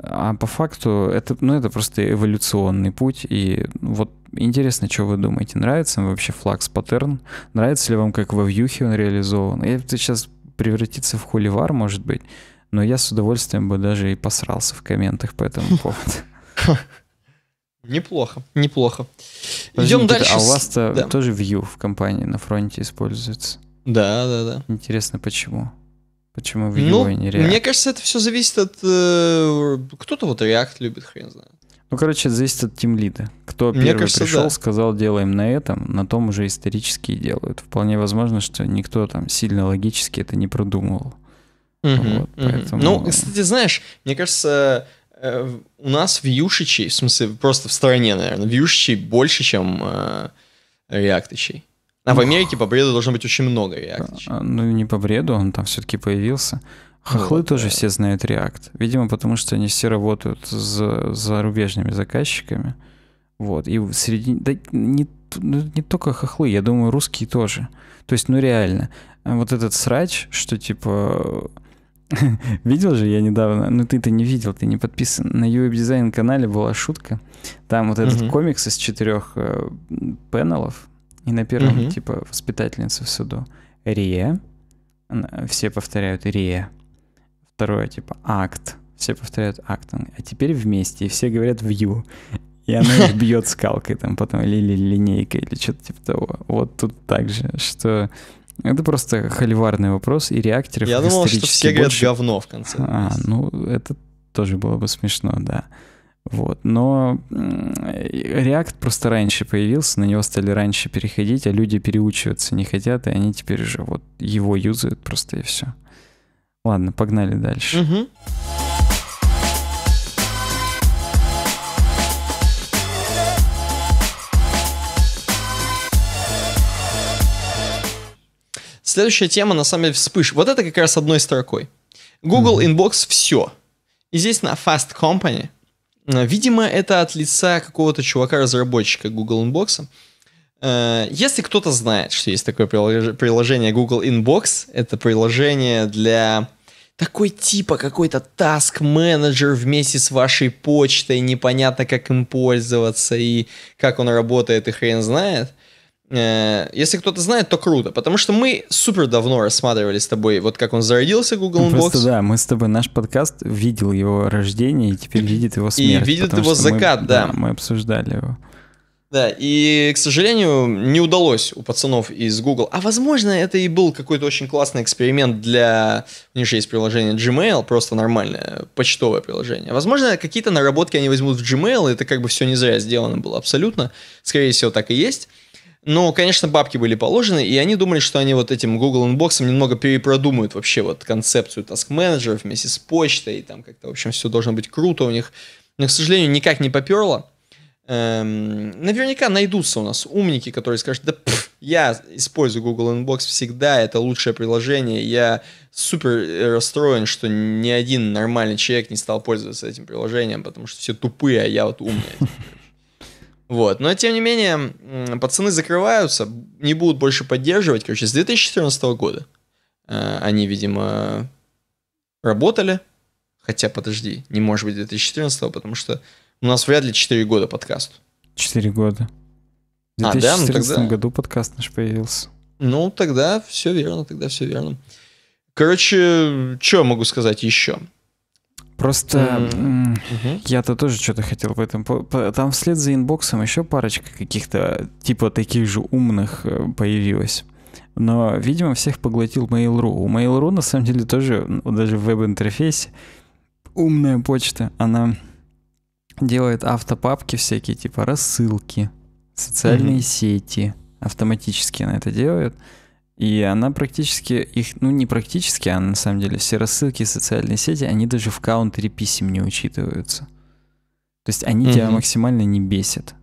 а по факту это, ну, это просто эволюционный путь. И вот интересно, что вы думаете, нравится вам вообще флакс паттерн? Нравится ли вам, как во вьюхе он реализован? И это сейчас превратится в холивар, может быть. Но я с удовольствием бы даже и посрался в комментах по этому поводу. Неплохо, неплохо. Идем дальше. А у вас-то да. тоже Vue в компании на фронте используется. Да, да, да. Интересно, почему? Почему Vue ну, и не React? Мне кажется, это все зависит от... Э, кто-то вот React любит, хрен знает. Ну, короче, это зависит от тимлида. Кто Мне первый кажется, пришел, да. сказал, делаем на этом, на том уже исторически делают. Вполне возможно, что никто там сильно логически это не продумывал. Угу, вот, угу. Поэтому... Ну, кстати, знаешь, мне кажется, Э, у нас вьюшичей, в смысле, просто в стране, наверное, вьюшичей больше, чем э, реактычей. А в Америке по бреду должно быть очень много реактычей. А, а, ну, не по бреду, он там все-таки появился. Хохлы вот, тоже да. все знают React. Видимо, потому что они все работают с зарубежными заказчиками. Вот. И среди... Да не, ну, не только хохлы, я думаю, русские тоже. То есть, ну реально. Э, вот этот срач, что типа Видел же я недавно, ну ты-то не видел, ты не подписан. На UWeb дизайн канале была шутка. Там вот этот угу. комикс из четырех э, пенелов, и на первом угу. типа воспитательница в суду. Рия. Все повторяют Рия. Второе типа акт. Все повторяют акт. А теперь вместе, и все говорят вью. И она их бьет скалкой там потом, или, или линейкой, или что-то типа того. Вот тут так же, что это просто холиварный вопрос, и реакторов Я думал, что все говорят больше. говно в конце. А, ну это тоже было бы смешно, да. Вот. Но React просто раньше появился, на него стали раньше переходить, а люди переучиваться не хотят, и они теперь же вот его юзают просто и все. Ладно, погнали дальше. Угу. Следующая тема, на самом деле, вспыш. Вот это как раз одной строкой. Google mm-hmm. Inbox — все. И здесь на Fast Company, э, видимо, это от лица какого-то чувака-разработчика Google Inbox. Э, если кто-то знает, что есть такое приложение Google Inbox, это приложение для такой типа какой-то task менеджер вместе с вашей почтой, непонятно, как им пользоваться и как он работает, и хрен знает. Э, если кто-то знает, то круто, потому что мы супер давно рассматривали с тобой, вот как он зародился Google Unbox. Ну, просто да, мы с тобой, наш подкаст видел его рождение и теперь видит его смерть. И видит его закат, мы, да. да. Мы обсуждали его. Да, и, к сожалению, не удалось у пацанов из Google. А, возможно, это и был какой-то очень классный эксперимент для... У них же есть приложение Gmail, просто нормальное почтовое приложение. Возможно, какие-то наработки они возьмут в Gmail, и это как бы все не зря сделано было абсолютно. Скорее всего, так и есть. Но, конечно, бабки были положены, и они думали, что они вот этим Google Inbox немного перепродумают вообще вот концепцию Task Manager вместе с почтой, и там как-то, в общем, все должно быть круто у них. Но, к сожалению, никак не поперло. Эм, наверняка найдутся у нас умники, которые скажут, да пфф, я использую Google Inbox всегда, это лучшее приложение, я супер э, расстроен, что ни один нормальный человек не стал пользоваться этим приложением, потому что все тупые, а я вот умный. Вот, но тем не менее, пацаны закрываются, не будут больше поддерживать. Короче, с 2014 года э, они, видимо, работали. Хотя, подожди, не может быть 2014, потому что у нас вряд ли 4 года подкаст. 4 года. В 2014 а, да? ну, тогда... году подкаст наш появился. Ну, тогда все верно, тогда все верно. Короче, что могу сказать еще? Просто mm-hmm. я-то тоже что-то хотел в этом. Там вслед за инбоксом еще парочка каких-то типа таких же умных э, появилась. Но, видимо, всех поглотил Mail.ru. У Mail.ru, на самом деле, тоже даже в веб-интерфейсе умная почта. Она делает автопапки всякие, типа рассылки, социальные mm-hmm. сети. Автоматически она это делает. И она практически, их, ну не практически, а на самом деле все рассылки и социальные сети, они даже в каунтере писем не учитываются. То есть они mm-hmm. тебя максимально не бесят.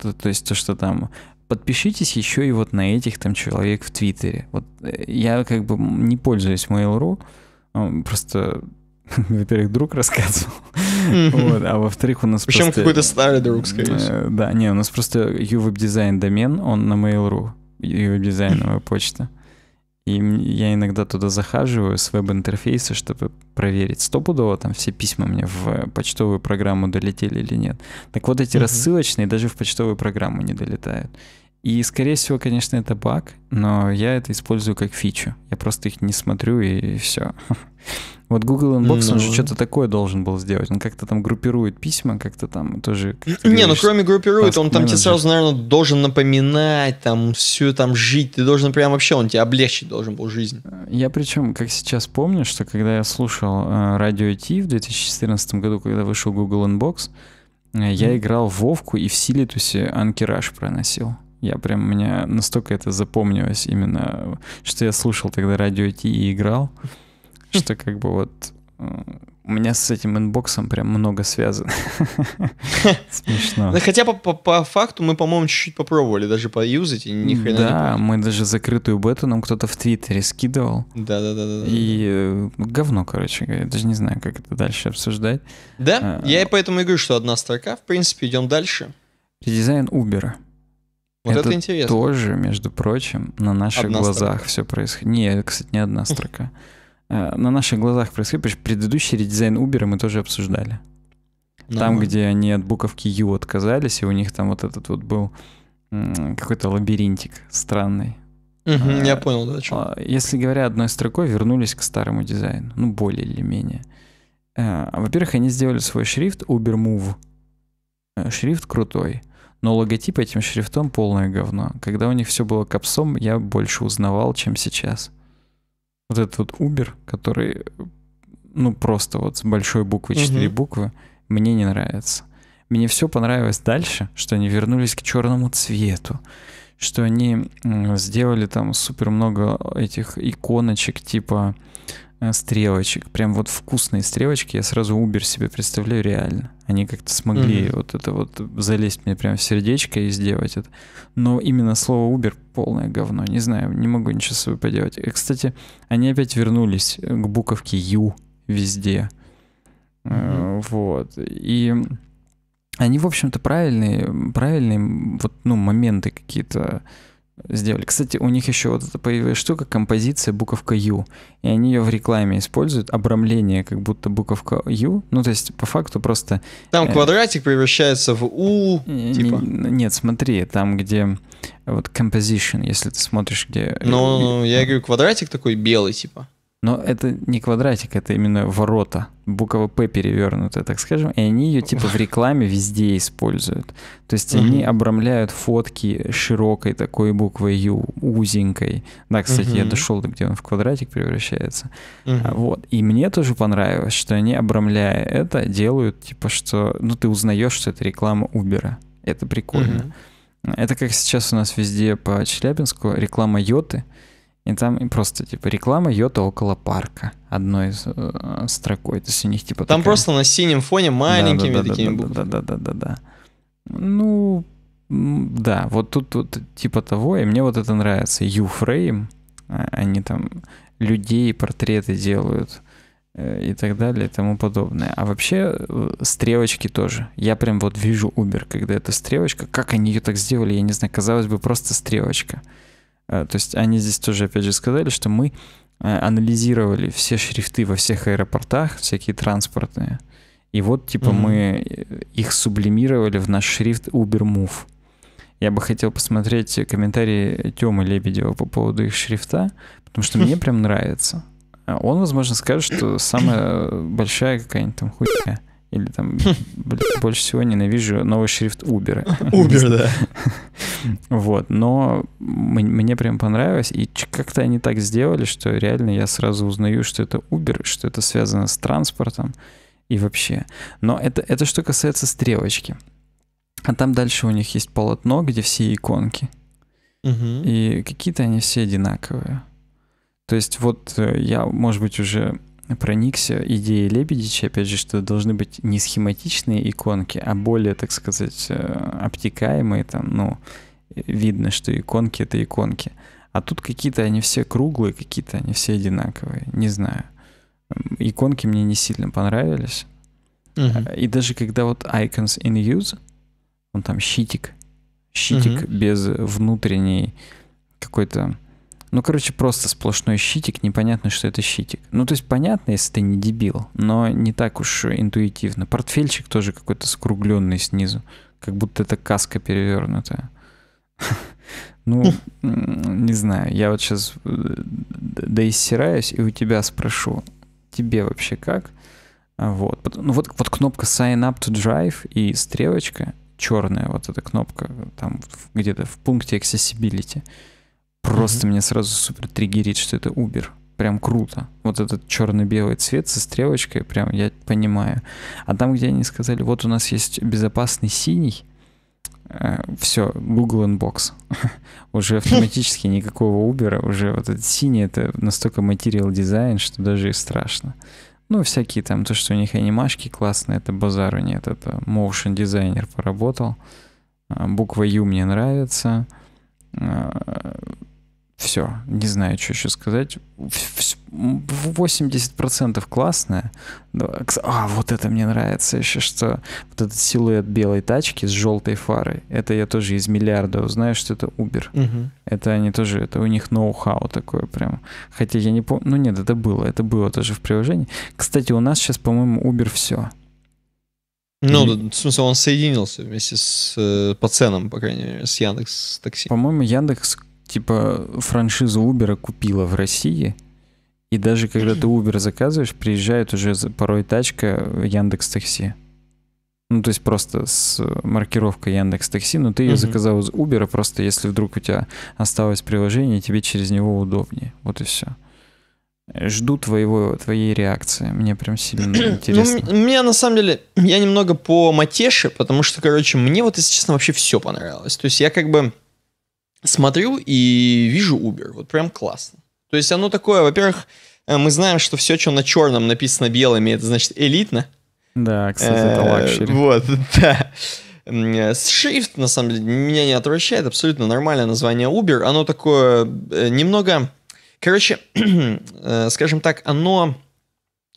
То, то есть то, что там подпишитесь еще и вот на этих там человек в Твиттере. Вот э, я как бы не пользуюсь Mail.ru, а, просто во-первых, друг рассказывал, вот, а во-вторых, у нас Причем просто... какой-то старый друг, скорее э, всего. Да, не, у нас просто ювеб-дизайн домен, он на Mail.ru, ювеб-дизайновая почта. И я иногда туда захаживаю с веб-интерфейса, чтобы проверить, стопудово там все письма мне в э, почтовую программу долетели или нет. Так вот эти uh-huh. рассылочные даже в почтовую программу не долетают. И, скорее всего, конечно, это баг, но я это использую как фичу. Я просто их не смотрю и все. Вот Google Inbox, ну... он же ну. что-то такое должен был сделать. Он как-то там группирует письма, как-то там тоже... Как не, ну, говоришь, ну кроме группирует, он там тебе сразу, наверное, должен напоминать, там, всю там жить. Ты должен прям вообще, он тебе облегчить должен был жизнь. Э, я причем, как сейчас помню, что когда я слушал э, радио IT в 2014 году, когда вышел Google Inbox, э, я играл в Вовку и в Силитусе Анкераж проносил. Я прям, у меня настолько это запомнилось именно, что я слушал тогда радио Ти и играл, хм. что как бы вот э, у меня с этим инбоксом прям много связано. Смешно. Хотя по, факту мы, по-моему, чуть-чуть попробовали даже поюзать, и ни хрена Да, мы даже закрытую бету нам кто-то в Твиттере скидывал. Да-да-да. И э, говно, короче, я даже не знаю, как это дальше обсуждать. Да, а, я и поэтому и говорю, что одна строка. В принципе, идем дальше. Дизайн Убера. Вот это, это интересно. тоже, между прочим, на наших одна глазах строка. все происходит. Не, кстати, не одна строка. Э, на наших глазах происходит. Предыдущий редизайн Uber мы тоже обсуждали. Ну там, где они от буковки U отказались, и у них там вот этот вот был какой-то лабиринтик странный. Э, я понял, да, что. А, если говоря одной строкой, вернулись к старому дизайну. Ну, более или менее. Э, во-первых, они сделали свой шрифт Uber Move. Шрифт крутой. Но логотип этим шрифтом полное говно. Когда у них все было капсом, я больше узнавал, чем сейчас. Вот этот вот Uber, который, ну, просто вот с большой буквы, четыре угу. буквы, мне не нравится. Мне все понравилось дальше, что они вернулись к черному цвету, что они сделали там супер много этих иконочек типа Э, стрелочек, прям вот вкусные стрелочки, я сразу Uber себе представляю реально. Они как-то смогли mm-hmm. вот это вот залезть мне прям в сердечко и сделать это. Но именно слово Uber полное говно, не знаю, не могу ничего с собой поделать. И, кстати, они опять вернулись э, к буковке Ю везде. Mm-hmm. Вот. И они, в общем-то, правильные, правильные вот, ну, моменты какие-то сделали. Кстати, у них еще вот эта появилась штука, композиция буковка U. И они ее в рекламе используют, обрамление, как будто буковка U. Ну, то есть, по факту просто... Там э, квадратик э... превращается в U, э, типа. нет, смотри, там, где вот composition, если ты смотришь, где... Ну, я говорю, квадратик такой белый, типа. Но это не квадратик, это именно ворота. Буква П перевернутая, так скажем. И они ее типа в рекламе везде используют. То есть они обрамляют фотки широкой такой буквой Ю, узенькой. Да, кстати, я дошел до где он в квадратик превращается. Вот. И мне тоже понравилось, что они, обрамляя это, делают типа, что... Ну, ты узнаешь, что это реклама Убера. Это прикольно. Это как сейчас у нас везде по Челябинску реклама Йоты. И там просто, типа, реклама йота около парка. Одной из э, строкой. То есть у них, типа, Там такая... просто на синем фоне маленькими да, да, такими да, буквами. Да-да-да-да-да. Ну, да, вот тут вот типа того, и мне вот это нравится. Юфрейм, а, они там людей, портреты делают э, и так далее и тому подобное. А вообще э, стрелочки тоже. Я прям вот вижу Uber, когда эта стрелочка. Как они ее так сделали, я не знаю. Казалось бы, просто стрелочка. Э, то есть они здесь тоже, опять же, сказали, что мы э, анализировали все шрифты во всех аэропортах, всякие транспортные. И вот, типа, угу. мы э, их сублимировали в наш шрифт UberMove. Я бы хотел посмотреть комментарии Тёмы Лебедева по поводу их шрифта, потому что мне прям нравится. Он, возможно, скажет, что самая большая какая-нибудь там хуйня. Или там, больше всего ненавижу новый шрифт Uber. Uber, да. Вот, но мне прям понравилось, и как-то они так сделали, что реально я сразу узнаю, что это Uber, что это связано с транспортом и вообще. Но это, это что касается стрелочки. А там дальше у них есть полотно, где все иконки. И какие-то они все одинаковые. То есть вот э, я, может быть, уже проникся идеей Лебедича, опять же, что должны быть не схематичные иконки, а более, так сказать, э, обтекаемые, там, ну, видно, что иконки — это иконки. А тут какие-то они все круглые, какие-то они все одинаковые, не знаю. Иконки мне не сильно понравились. Uh-huh. И даже когда вот icons in use, он там щитик, щитик uh-huh. без внутренней какой-то ну, короче, просто сплошной щитик, непонятно, что это щитик. Ну, то есть понятно, если ты не дебил, но не так уж интуитивно. Портфельчик тоже какой-то скругленный снизу, как будто это каска перевернутая. Ну, не знаю, я вот сейчас э, доиссираюсь и у тебя спрошу, тебе вообще как? А вот. Ну вот, вот кнопка Sign up to drive и стрелочка черная, вот эта кнопка э, там где-то в пункте accessibility. Просто mm-hmm. меня сразу супер триггерит, что это Uber. Прям круто. Вот этот черно-белый цвет со стрелочкой, прям я понимаю. А там, где они сказали, вот у нас есть безопасный синий, э, все, Google Inbox. уже автоматически никакого Uber, уже вот этот синий, это настолько материал дизайн, что даже и страшно. Ну, всякие там, то, что у них анимашки классные, это базару нет, это э, motion дизайнер поработал. А, буква U мне нравится. А, все, не знаю, что еще сказать. 80% классное. А, вот это мне нравится еще, что вот этот силуэт белой тачки с желтой фарой. Это я тоже из миллиарда узнаю, что это Uber. Угу. Это они тоже, это у них ноу-хау такое прям. Хотя я не помню, ну нет, это было, это было тоже в приложении. Кстати, у нас сейчас, по-моему, Uber все. Ну, Или... в смысле, он соединился вместе с э, по ценам, по крайней мере, с Яндекс Такси. По-моему, Яндекс типа франшизу Uber купила в России, и даже когда ты Uber заказываешь, приезжает уже порой тачка Яндекс Такси. Ну, то есть просто с маркировкой Яндекс Такси, но ты ее uh-huh. заказал из Uber, просто если вдруг у тебя осталось приложение, тебе через него удобнее. Вот и все. Жду твоего, твоей реакции. Мне прям сильно интересно. Ну, меня на самом деле, я немного по матеше, потому что, короче, мне вот, если честно, вообще все понравилось. То есть я как бы смотрю и вижу Uber. Вот прям классно. То есть оно такое, во-первых, э, мы знаем, что все, что на черном написано белыми, это значит элитно. Да, кстати, это э, лакшери. Вот, да. Э, Шрифт, на самом деле, меня не отвращает. Абсолютно нормальное название Uber. Оно такое немного... Короче, скажем так, оно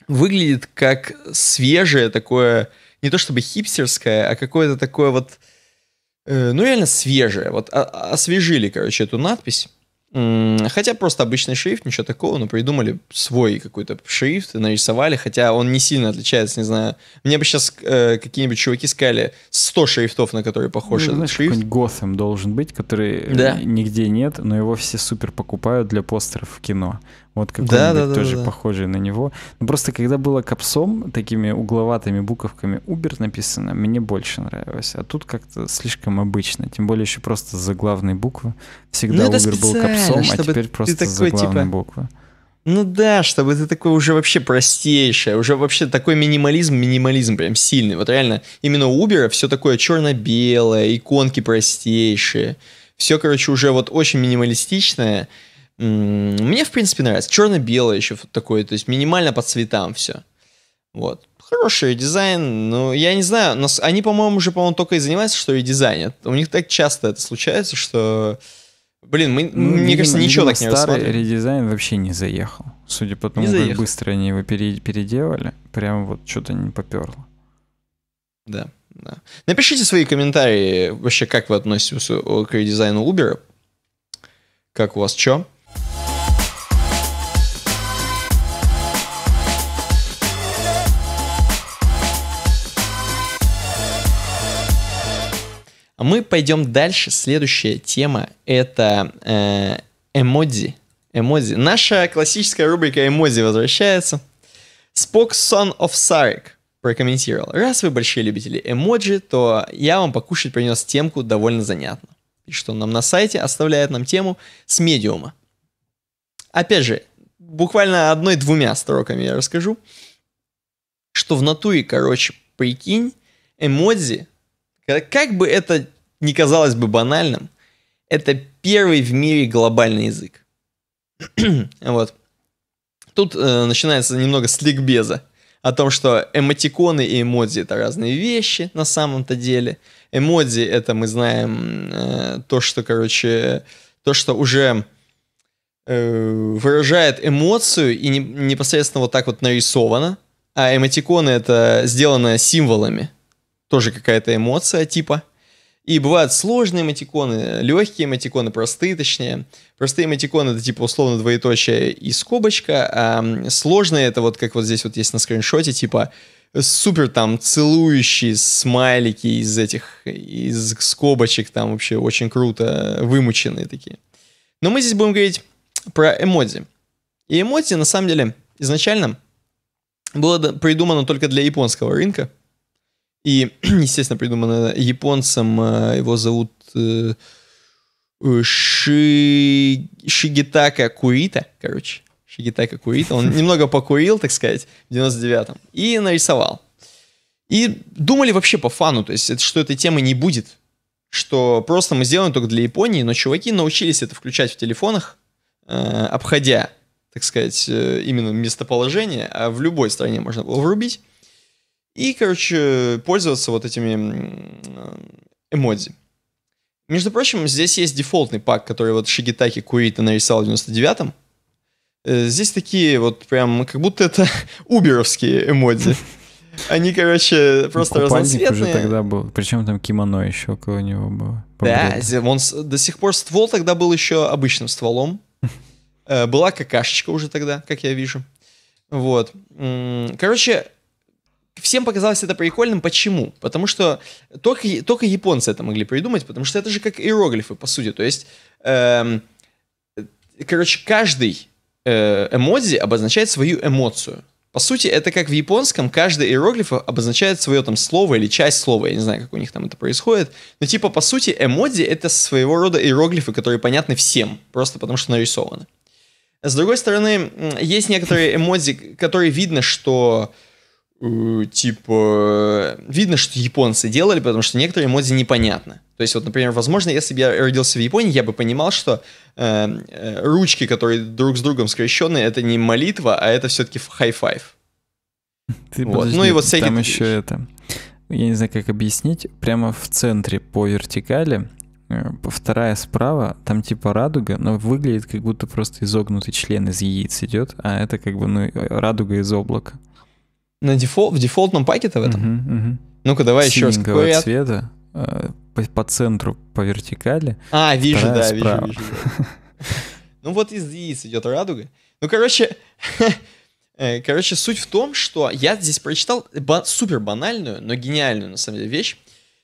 выглядит как свежее такое, не то чтобы хипстерское, а какое-то такое вот Э, ну, реально свежее. Вот освежили, короче, эту надпись. Хотя просто обычный шрифт, ничего такого, но придумали свой какой-то шрифт, и нарисовали, хотя он не сильно отличается, не знаю. Мне бы сейчас э, какие-нибудь чуваки сказали 100 шрифтов, на которые похож ну, этот знаешь, шрифт. Какой-нибудь Готэм должен быть, который э, да. нигде нет, но его все супер покупают для постеров в кино. Вот какой-нибудь да, да, да, тоже да, да. похожий на него. Но просто когда было капсом, такими угловатыми буковками Uber написано, мне больше нравилось. А тут как-то слишком обычно. Тем более еще просто заглавные буквы. Всегда ну, Uber был капсом, а теперь просто такой, заглавные типа... буквы. Ну да, чтобы это такое уже вообще простейшее, уже вообще такой минимализм, минимализм прям сильный. Вот реально, именно у Uber все такое черно-белое, иконки простейшие. Все, короче, уже вот очень минималистичное. Мне, в принципе, нравится. Черно-белое еще такое, то есть минимально по цветам все. Вот. Хороший дизайн, но я не знаю, но они, по-моему, уже, по-моему, только и занимаются, что и дизайнят. У них так часто это случается, что... Блин, мы, ну, мне видимо, кажется, ничего видимо, так не старый рассмотрим. редизайн вообще не заехал. Судя по тому, как быстро они его пере- переделали, прям вот что-то не поперло. Да, да. Напишите свои комментарии вообще, как вы относитесь э, к редизайну Uber. Как у вас что? Мы пойдем дальше. Следующая тема это э, эмодзи. Эмодзи. Наша классическая рубрика эмодзи возвращается. Spock Son of Sarek прокомментировал. Раз вы большие любители эмоджи, то я вам покушать принес темку довольно занятно. Пишет он нам на сайте, оставляет нам тему с медиума. Опять же, буквально одной-двумя строками я расскажу, что в натуре, короче, прикинь, эмодзи, как бы это не казалось бы банальным, это первый в мире глобальный язык. вот. Тут э, начинается немного с ликбеза о том, что эмотиконы и эмодзи это разные вещи на самом-то деле. Эмодзи это мы знаем э, то, что, короче, то, что уже э, выражает эмоцию и не, непосредственно вот так вот нарисовано. А эмотиконы это сделано символами. Тоже какая-то эмоция типа. И бывают сложные матиконы, легкие матиконы, простые точнее. Простые матиконы это типа условно двоеточие и скобочка, а сложные это вот как вот здесь вот есть на скриншоте, типа супер там целующие смайлики из этих, из скобочек, там вообще очень круто вымученные такие. Но мы здесь будем говорить про эмодзи. И эмодзи на самом деле изначально было придумано только для японского рынка, и, естественно, придумано японцем, э, его зовут э, э, Ши... Шигитака Курита, короче. Шигитака Курита. Он немного покурил, так сказать, в 99-м. И нарисовал. И думали вообще по фану, то есть, что этой темы не будет. Что просто мы сделаем только для Японии, но чуваки научились это включать в телефонах, обходя, так сказать, именно местоположение, а в любой стране можно было врубить. И, короче, пользоваться вот этими э, эмодзи. Между прочим, здесь есть дефолтный пак, который вот Шигитаки Курита нарисовал в 99-м. Э, здесь такие вот прям, как будто это уберовские эмодзи. Они, короче, просто Купальник разноцветные. уже тогда был. Причем там кимоно еще около него было. Да, он до сих пор ствол тогда был еще обычным стволом. Э, была какашечка уже тогда, как я вижу. Вот. Короче, всем показалось это прикольным. Почему? Потому что только, только японцы это могли придумать, потому что это же как иероглифы, по сути. То есть, эм, э, короче, каждый э, эмодзи обозначает свою эмоцию. По сути, это как в японском, каждый иероглиф обозначает свое там слово или часть слова, я не знаю, как у них там это происходит. Но типа, по сути, эмодзи — это своего рода иероглифы, которые понятны всем, просто потому что нарисованы. С другой стороны, есть некоторые эмодзи, которые видно, что Э, типа, э, видно, что японцы делали, потому что некоторые эмодзи непонятны. То есть, вот, например, возможно, если бы я родился в Японии, я бы понимал, что э, э, ручки, которые друг с другом скрещены, это не молитва, а это все-таки хай-файв. вот. ну и вот всякие... Там еще это... Я не знаю, как объяснить. Прямо в центре по вертикали э, вторая справа, там типа радуга, но выглядит как будто просто изогнутый член из яиц идет, а это как бы ну, радуга из облака. На дефол... В дефолтном пакете в этом? Угу, угу. Ну-ка, давай еще раз. Какой цвета, э, по, по центру, по вертикали. А, вижу, да, справа. вижу, вижу. Ну вот из яиц идет радуга. Ну, короче, э, короче, суть в том, что я здесь прочитал супер банальную, но гениальную, на самом деле, вещь.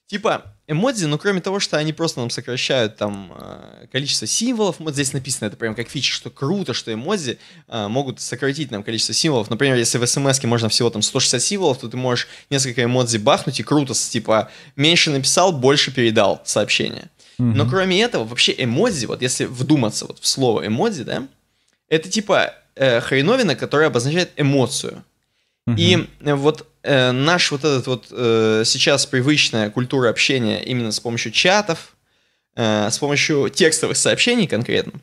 Типа, эмодзи, но кроме того, что они просто нам сокращают там э, количество символов, вот здесь написано, это прям как фича, что круто, что эмодзи э, могут сократить нам количество символов. Например, если в смс можно всего там 160 символов, то ты можешь несколько эмодзи бахнуть, и круто, типа, меньше написал, больше передал сообщение. Mm-hmm. Но кроме этого, вообще эмодзи, вот если вдуматься вот в слово эмодзи, да, это типа э, хреновина, которая обозначает эмоцию. Mm-hmm. И э, вот э, наш вот этот вот э, сейчас привычная культура общения именно с помощью чатов, э, с помощью текстовых сообщений конкретно,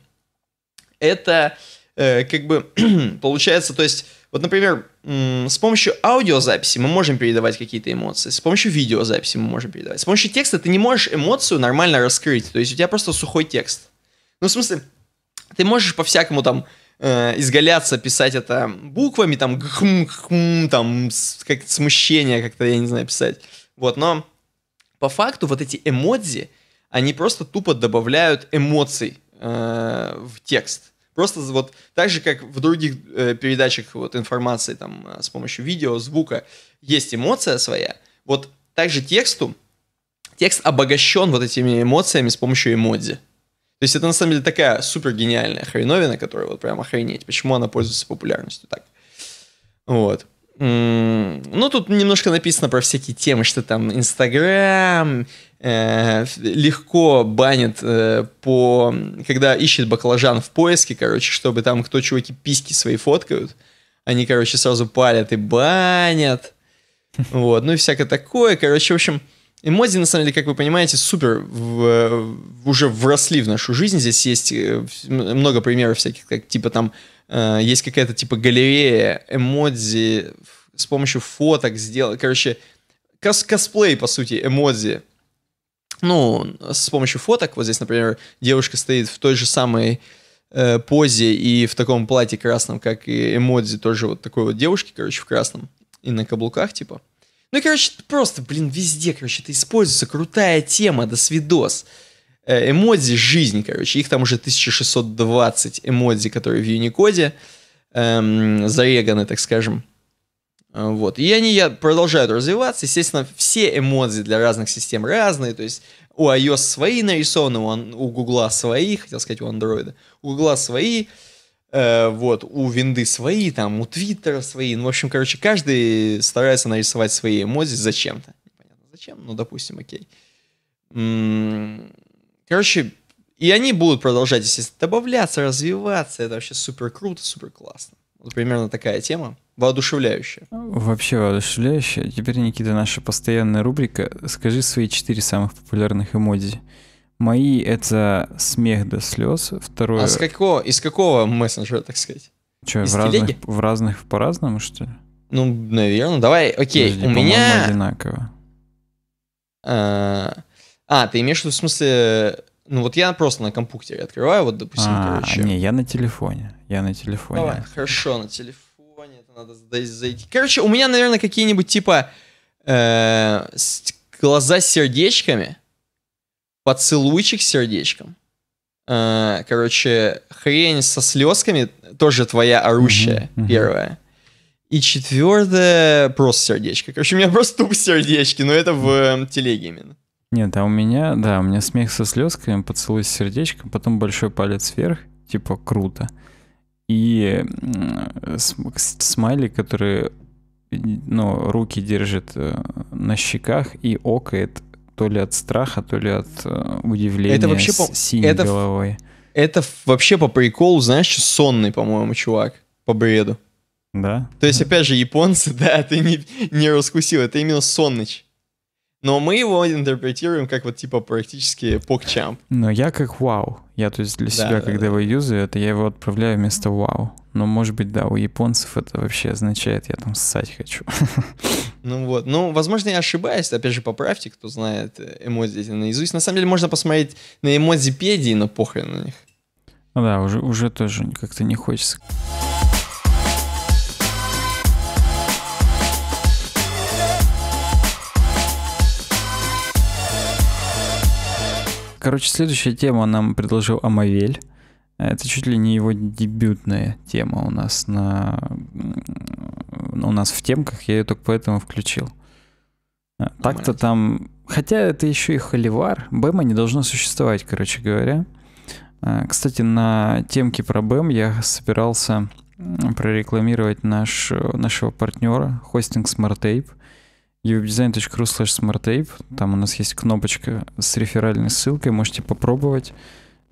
это э, как бы получается, то есть, вот, например, с помощью аудиозаписи мы можем передавать какие-то эмоции, с помощью видеозаписи мы можем передавать, с помощью текста ты не можешь эмоцию нормально раскрыть, то есть у тебя просто сухой текст. Ну, в смысле, ты можешь по-всякому там Э, изгаляться, писать это буквами, там, гхм хм, там, как то смущение как-то, я не знаю, писать. Вот, но по факту вот эти эмодзи, они просто тупо добавляют эмоций э, в текст. Просто вот так же, как в других э, передачах вот информации там э, с помощью видео, звука, есть эмоция своя. Вот также тексту, текст обогащен вот этими эмоциями с помощью эмодзи. То есть это на самом деле такая супер гениальная хреновина, которая вот прям охренеть. Почему она пользуется популярностью так? Вот. Ну, тут немножко написано про всякие темы, что там Инстаграм э, легко банит э, по... Когда ищет баклажан в поиске, короче, чтобы там кто чуваки письки свои фоткают, они, короче, сразу палят и банят. Вот, ну и всякое такое. Короче, в общем, Эмодзи, на самом деле, как вы понимаете, супер в, уже вросли в нашу жизнь. Здесь есть э, много примеров всяких, как типа там э, есть какая-то типа галерея эмодзи с помощью фоток сделать. Короче, кос косплей, по сути, эмодзи. Ну, с помощью фоток. Вот здесь, например, девушка стоит в той же самой э, позе и в таком платье красном, как и эмодзи, тоже вот такой вот девушки, короче, в красном. И на каблуках, типа. Ну, короче, просто, блин, везде, короче, это используется. Крутая тема, до свидос. Э, эмодзи — жизнь, короче. Их там уже 1620 эмодзи, которые в Unicode эм, зареганы, так скажем. Э, вот. И они я, продолжают развиваться. Естественно, все эмодзи для разных систем разные. То есть у iOS свои нарисованы, у, у Google свои, хотел сказать, у Android. У Google свои. Э, вот, у Винды свои, там, у Твиттера свои. Ну, в общем, короче, каждый старается нарисовать свои эмози зачем-то. Непонятно зачем, ну, допустим, окей. Короче, и они будут продолжать, естественно, добавляться, развиваться. Это вообще супер круто, супер классно. Вот примерно такая тема, воодушевляющая. Вообще воодушевляющая. Теперь, Никита, наша постоянная рубрика. Скажи свои четыре самых популярных эмодзи. Мои — это смех до слез. Второе... А с какого, из какого мессенджера, так сказать? Че, из в разных, в разных по-разному, что ли? Ну, наверное. Давай, окей, Подожди, у меня... одинаково. А, а, ты имеешь в виду в смысле... Ну вот я просто на компьютере открываю, вот, допустим, а, короче... не, я на телефоне. Я на телефоне. Давай, хорошо, на телефоне. Это надо зайти. Короче, у меня, наверное, какие-нибудь типа э, глаза с сердечками поцелуйчик с сердечком. А, короче, хрень со слезками тоже твоя орущая uh-huh, uh-huh. первая. И четвертое просто сердечко. Короче, у меня просто тупо сердечки, но это в эм, телеге именно. Нет, а у меня, да, у меня смех со слезками, поцелуй с сердечком, потом большой палец вверх, типа круто. И смайли, который, ну, руки держит э, на щеках и окает то ли от страха, то ли от э, удивления это вообще с по... синей это... головой. Это вообще по приколу, знаешь, сонный, по-моему, чувак, по бреду. Да? То есть, опять же, японцы, да, ты не, не раскусил, это именно сонныч. Но мы его интерпретируем как вот типа практически покчамп. Но я как вау. Я то есть для да, себя, да, когда да. его юзаю, это я его отправляю вместо вау. Но может быть, да, у японцев это вообще означает, я там ссать хочу. Ну вот, ну, возможно, я ошибаюсь, опять же, поправьте, кто знает э, эмодзи наизусть. На самом деле, можно посмотреть на эмодзипедии, но похрен на них. Ну да, уже, уже тоже как-то не хочется. Короче, следующая тема нам предложил Амавель. Э, это чуть ли не его дебютная тема у нас на у нас в темках, я ее только поэтому включил. Э, так-то там... Хотя это еще и холивар. Бэма не должно существовать, короче говоря. Э, кстати, на темке про БЭМ я собирался прорекламировать наш, нашего партнера, хостинг SmartTape, uwebdesign.ru slash smarttape. Там у нас есть кнопочка с реферальной ссылкой, можете попробовать.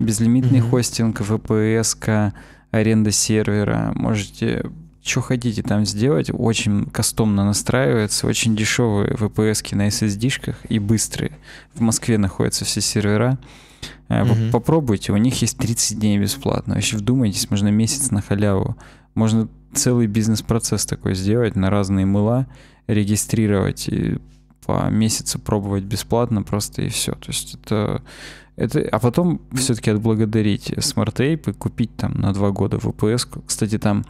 Безлимитный mm-hmm. хостинг, VPS, аренда сервера. Можете что хотите там сделать, очень кастомно настраивается, очень дешевые VPS на SSD-шках и быстрые. В Москве находятся все сервера. Угу. Попробуйте, у них есть 30 дней бесплатно. Вообще вдумайтесь, можно месяц на халяву. Можно целый бизнес-процесс такой сделать на разные мыла, регистрировать и по месяцу пробовать бесплатно просто и все. То есть это это, а потом все-таки отблагодарить Smart тейп и купить там на два года VPS. Кстати, там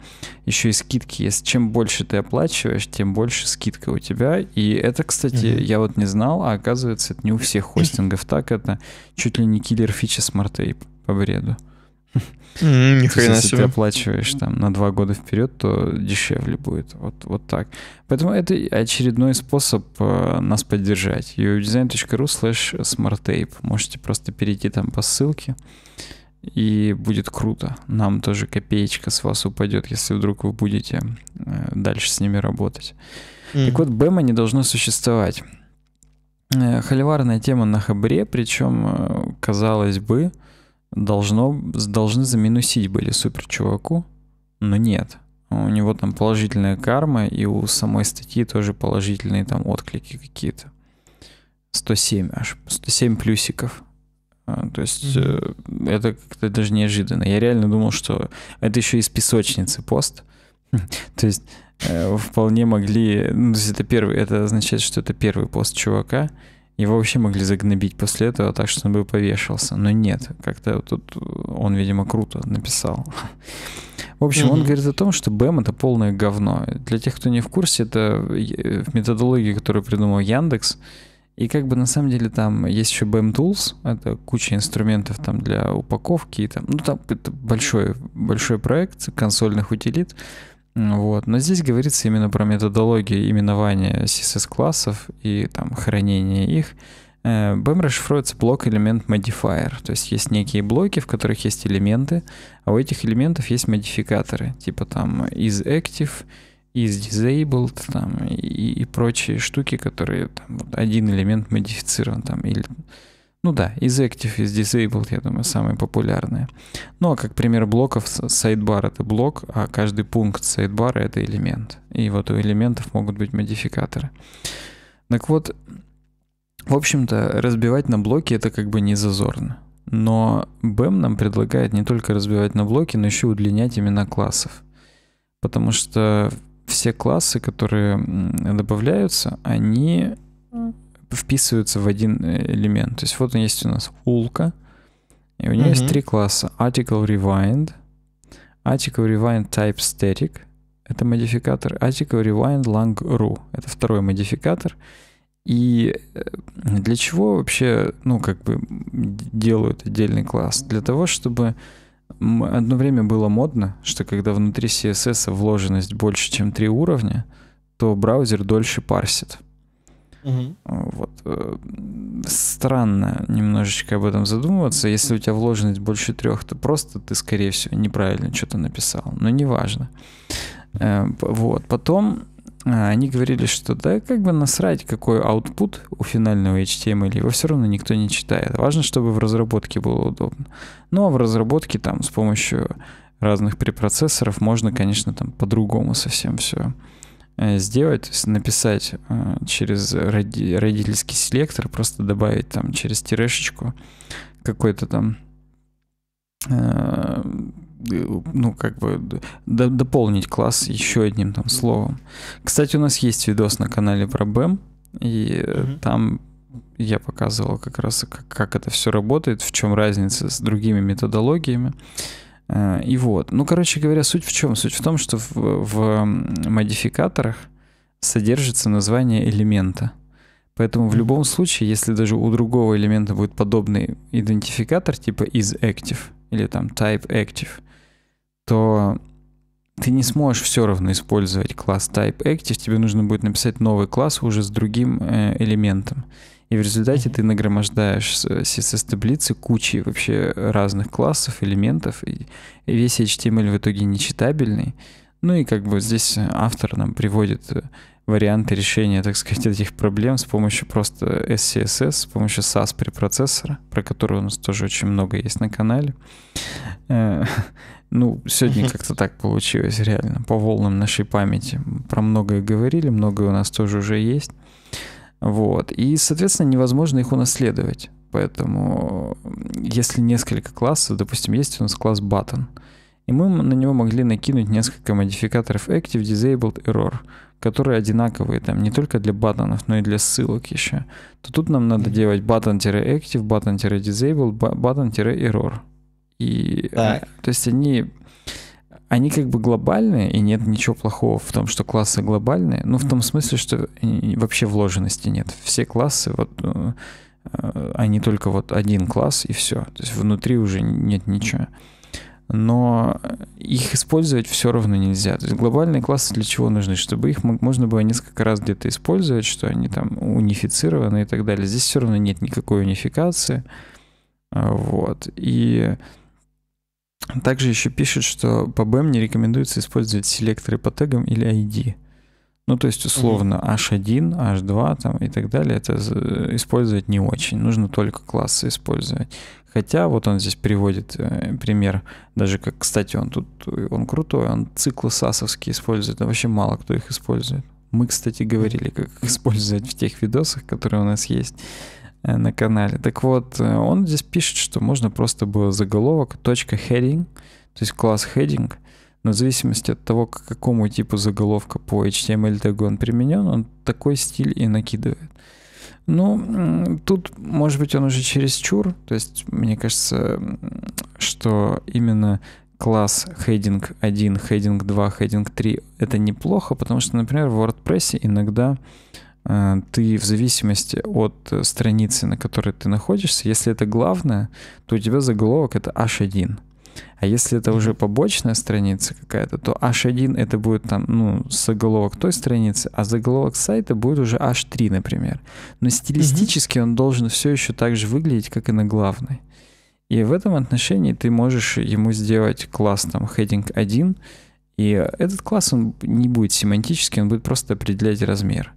еще и скидки есть. Чем больше ты оплачиваешь, тем больше скидка у тебя. И это, кстати, mm я вот не знал, а оказывается, это не у всех хостингов так. Это чуть ли не киллер фича смарт-тейп по бреду ни хрена если себе. ты оплачиваешь там на два года вперед, то дешевле будет. Вот, вот так. Поэтому это очередной способ э, нас поддержать. udesign.ru slash smarttape. Можете просто перейти там по ссылке. И будет круто. Нам тоже копеечка с вас упадет, если вдруг вы будете э, дальше с ними работать. Mm. Так вот, бэма не должно существовать. Э, холиварная тема на хабре, причем, э, казалось бы, должно, должны заминусить были супер чуваку, но нет. У него там положительная карма, и у самой статьи тоже положительные там отклики какие-то. 107 аж, 107 плюсиков. А, то есть mm-hmm. это как-то даже неожиданно. Я реально думал, что это еще из песочницы пост. То есть э, вполне могли... Ну, это первый... Это означает, что это первый пост чувака. Его вообще могли загнобить после этого, так что он бы повешался. Но нет, как-то тут он, видимо, круто написал. В общем, mm-hmm. он говорит о том, что БЭМ это полное говно. Для тех, кто не в курсе, это методология, которую придумал Яндекс. И как бы на самом деле там есть еще BM Tools, это куча инструментов там для упаковки, и там, ну там это большой, большой проект консольных утилит, вот. Но здесь говорится именно про методологию именования CSS-классов и там хранения их. Э, BEM расшифруется блок элемент modifier, то есть есть некие блоки, в которых есть элементы, а у этих элементов есть модификаторы, типа там is active, is disabled там, и, и прочие штуки, которые там, один элемент модифицирован там, или ну да, из Active, из Disabled, я думаю, самые популярные. Ну а как пример блоков, сайдбар — это блок, а каждый пункт сайдбара — это элемент. И вот у элементов могут быть модификаторы. Так вот, в общем-то, разбивать на блоки — это как бы не зазорно. Но BEM нам предлагает не только разбивать на блоки, но еще удлинять имена классов. Потому что все классы, которые добавляются, они вписываются в один э, элемент. То есть вот есть у нас улка, и у нее mm-hmm. есть три класса. Article Rewind, Article Rewind Type Static, это модификатор, Article Rewind Lang.ru, это второй модификатор. И э, для чего вообще, ну, как бы делают отдельный класс? Для того, чтобы одно время было модно, что когда внутри CSS вложенность больше, чем три уровня, то браузер дольше парсит. Угу. Вот. Э, странно немножечко об этом задумываться. Если у тебя вложенность больше трех, то просто ты, скорее всего, неправильно что-то написал. Но неважно. Э, вот. Потом э, они говорили, что да, как бы насрать, какой output у финального HTML, его все равно никто не читает. Важно, чтобы в разработке было удобно. Ну, а в разработке там с помощью разных препроцессоров можно, конечно, там по-другому совсем все Э, сделать, написать э, через родительский селектор, просто добавить там через тирешечку какой-то там э, ну, как бы до дополнить класс еще одним там словом. Кстати, у нас есть видос на канале про БЭМ, и угу. там я показывал как раз, как, как это все работает, в чем разница с другими методологиями. Угу. Э, и вот. Ну, короче говоря, суть в чем? Суть в том, что в, в модификаторах содержится название элемента. Поэтому в любом случае, если даже у другого элемента будет подобный идентификатор типа isActive или там typeActive, то ты не сможешь все равно использовать класс typeActive, тебе нужно будет написать новый класс уже с другим э, элементом. И в результате ты нагромождаешь э, CSS таблицы кучи вообще разных классов, элементов, и весь HTML в итоге нечитабельный. Ну и как бы здесь автор нам приводит э, варианты решения, так сказать, этих проблем с помощью просто SCSS, с помощью SAS препроцессора, про который у нас тоже очень много есть на канале. Э, ну, сегодня как-то так получилось реально, по волнам нашей памяти. Про многое говорили, многое у нас тоже уже есть. Вот. И, соответственно, невозможно их унаследовать. Поэтому, если несколько классов, допустим, есть у нас класс button, и мы на него могли накинуть несколько модификаторов active, disabled, error, которые одинаковые там не только для баттонов, но и для ссылок еще, то тут нам надо делать button-active, button-disabled, button-error. И, э, то есть они они как бы глобальные, и нет ничего плохого в том, что классы глобальные, ну, в том смысле, что вообще вложенности нет. Все классы, вот, э, э, они только вот один класс, и все. То есть внутри уже нет ничего. Но их использовать все равно нельзя. То есть глобальные классы для чего нужны? Чтобы их можно было несколько раз где-то использовать, что они там унифицированы и так далее. Здесь все равно нет никакой унификации. Вот. И также еще пишет, что по BEM не рекомендуется использовать селекторы по тегам или ID. Ну, то есть, условно, H1, H2 там, и так далее, это использовать не очень. Нужно только классы использовать. Хотя вот он здесь приводит э, пример, даже как, кстати, он тут, он крутой, он циклы сасовские использует, а вообще мало кто их использует. Мы, кстати, говорили, как их использовать в тех видосах, которые у нас есть. Э, на канале. Так вот, э, он здесь пишет, что можно просто было заголовок .heading, то есть класс heading, но в зависимости от того, к какому типу заголовка по HTML тегу он применен, он такой стиль и накидывает. Ну, тут, может быть, он уже через чур, то есть мне кажется, что именно класс heading 1, heading 2, heading 3 это неплохо, потому что, например, в WordPress иногда Э, ты в зависимости от э, страницы, на которой ты находишься, если это главное, то у тебя заголовок это H1. А если это уже побочная страница какая-то, то H1 это будет там, ну, заголовок той страницы, а заголовок сайта будет уже H3, например. Но стилистически mm-hmm. он должен все еще так же выглядеть, как и на главной. И в этом отношении ты можешь ему сделать класс там heading 1, и этот класс, он не будет семантический, он будет просто определять размер.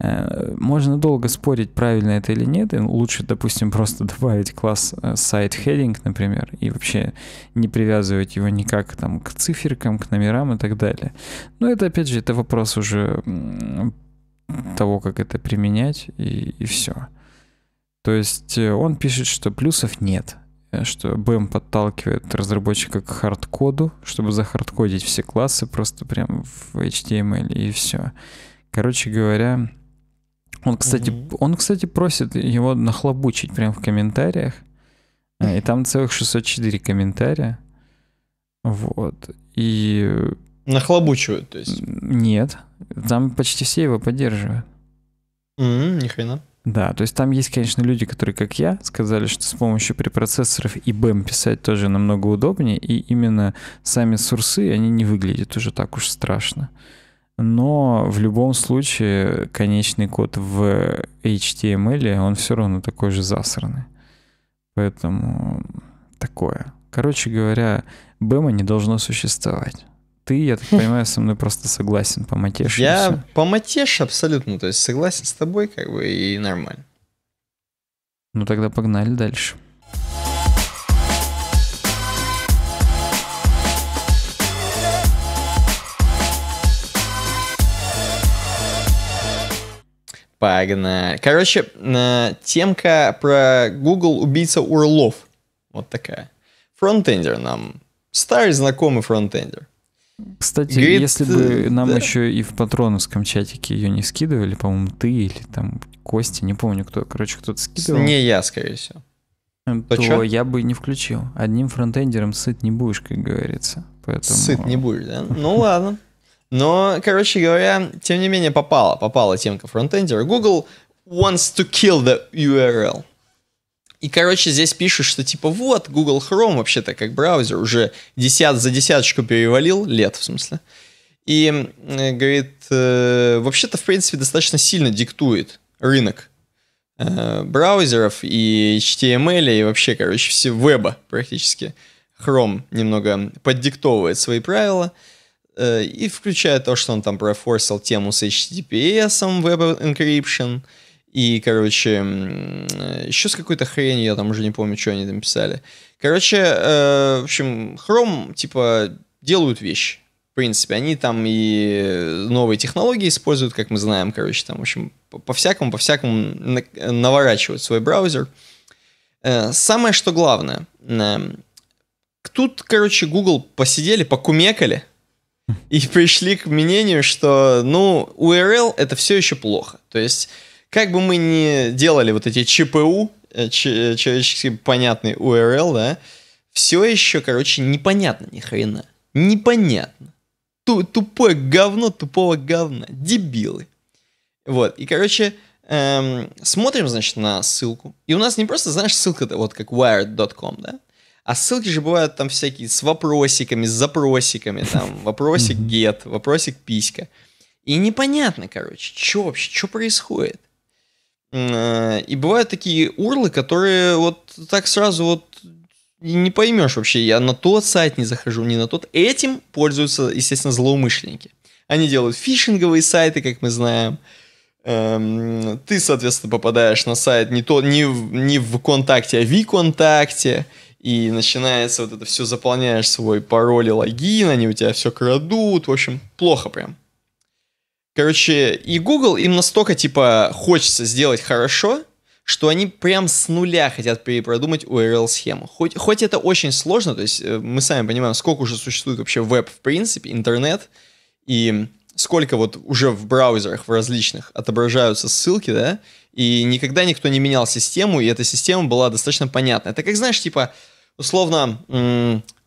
Э, можно долго спорить, правильно это или нет. лучше, допустим, просто добавить класс сайт э, heading, например, и вообще не привязывать его никак там к циферкам, к номерам и так далее. Но это, опять же, это вопрос уже того, как это применять и, и все. То есть э, он пишет, что плюсов нет что BM подталкивает разработчика к хардкоду, чтобы захардкодить все классы просто прям в HTML и все. Короче говоря, он, кстати, угу. он, кстати, просит его нахлобучить прямо в комментариях. Э, и там целых 604 комментария. Вот. И... Нахлобучивают, то есть? Нет. Там почти все его поддерживают. Mm, ни хрена. Да, то есть там есть, конечно, люди, которые, как я, сказали, что с помощью препроцессоров и BEM писать тоже намного удобнее, и именно сами сурсы, они не выглядят уже так уж страшно. Mm но в любом случае конечный код в HTML, он все равно такой же засранный. Поэтому такое. Короче говоря, бэма не должно существовать. Ты, я так понимаю, со мной просто согласен по матеше. Я по матеше абсолютно, то есть согласен с тобой как бы и нормально. Ну тогда погнали дальше. Погнали. Короче, темка про Google убийца урлов. Вот такая. Фронтендер нам. Старый знакомый фронтендер. Кстати, Говорит, если бы э, нам да. еще и в патроновском чатике ее не скидывали, по-моему, ты или там Костя, не помню кто, короче, кто-то скидывал. Не я, скорее всего. Э, то, то я бы не включил. Одним фронтендером сыт не будешь, как говорится. Поэтому... Сыт не будешь, да? Ну ладно. Но, короче говоря, тем не менее попала, попала темка фронтендера. Google wants to kill the URL. И, короче, здесь пишут, что типа вот, Google Chrome вообще-то как браузер уже десят за десяточку перевалил, лет в смысле. И э, говорит, э, вообще-то, в принципе, достаточно сильно диктует рынок э, браузеров и HTML, и вообще, короче, все веба практически. Chrome немного поддиктовывает свои правила. Э, и включая то, что он там профорсил тему с HTTPS, Web Encryption, и, короче, э, еще с какой-то хренью, я там уже не помню, что они там писали. Короче, э, в общем, Chrome, типа, делают вещи. В принципе, они там и новые технологии используют, как мы знаем, короче, там, в общем, по-всякому, по-всякому наворачивают свой браузер. самое, что главное, э, тут, короче, Google посидели, покумекали, и пришли к мнению, что, ну, URL это все еще плохо. То есть, как бы мы ни делали вот эти ЧПУ, э, э, человечески понятный URL, да, все еще, короче, непонятно ни хрена. Непонятно. Ту тупое говно тупого говна. Дебилы. Вот, и, короче, эм, смотрим, значит, на ссылку. И у нас не просто, знаешь, ссылка-то вот как wired.com, да? А ссылки же бывают там всякие с вопросиками, с запросиками, там вопросик get, вопросик писька. И непонятно, короче, что вообще, что происходит. Э, и бывают такие урлы, которые вот так сразу вот не поймешь вообще, я на тот сайт не захожу, не на тот. Этим пользуются, естественно, злоумышленники. Они делают фишинговые сайты, как мы знаем. Эм, ты, соответственно, попадаешь на сайт не, то, не, в, не в ВКонтакте, а в ВКонтакте и начинается вот это все, заполняешь свой пароль и логин, они у тебя все крадут, в общем, плохо прям. Короче, и Google им настолько, типа, хочется сделать хорошо, что они прям с нуля хотят перепродумать URL-схему. Хоть, хоть это очень сложно, то есть э, мы сами понимаем, сколько уже существует вообще веб в принципе, интернет, и сколько вот уже в браузерах в различных отображаются ссылки, да, и никогда никто не менял систему, и эта система была достаточно понятна. Это как, знаешь, типа, условно,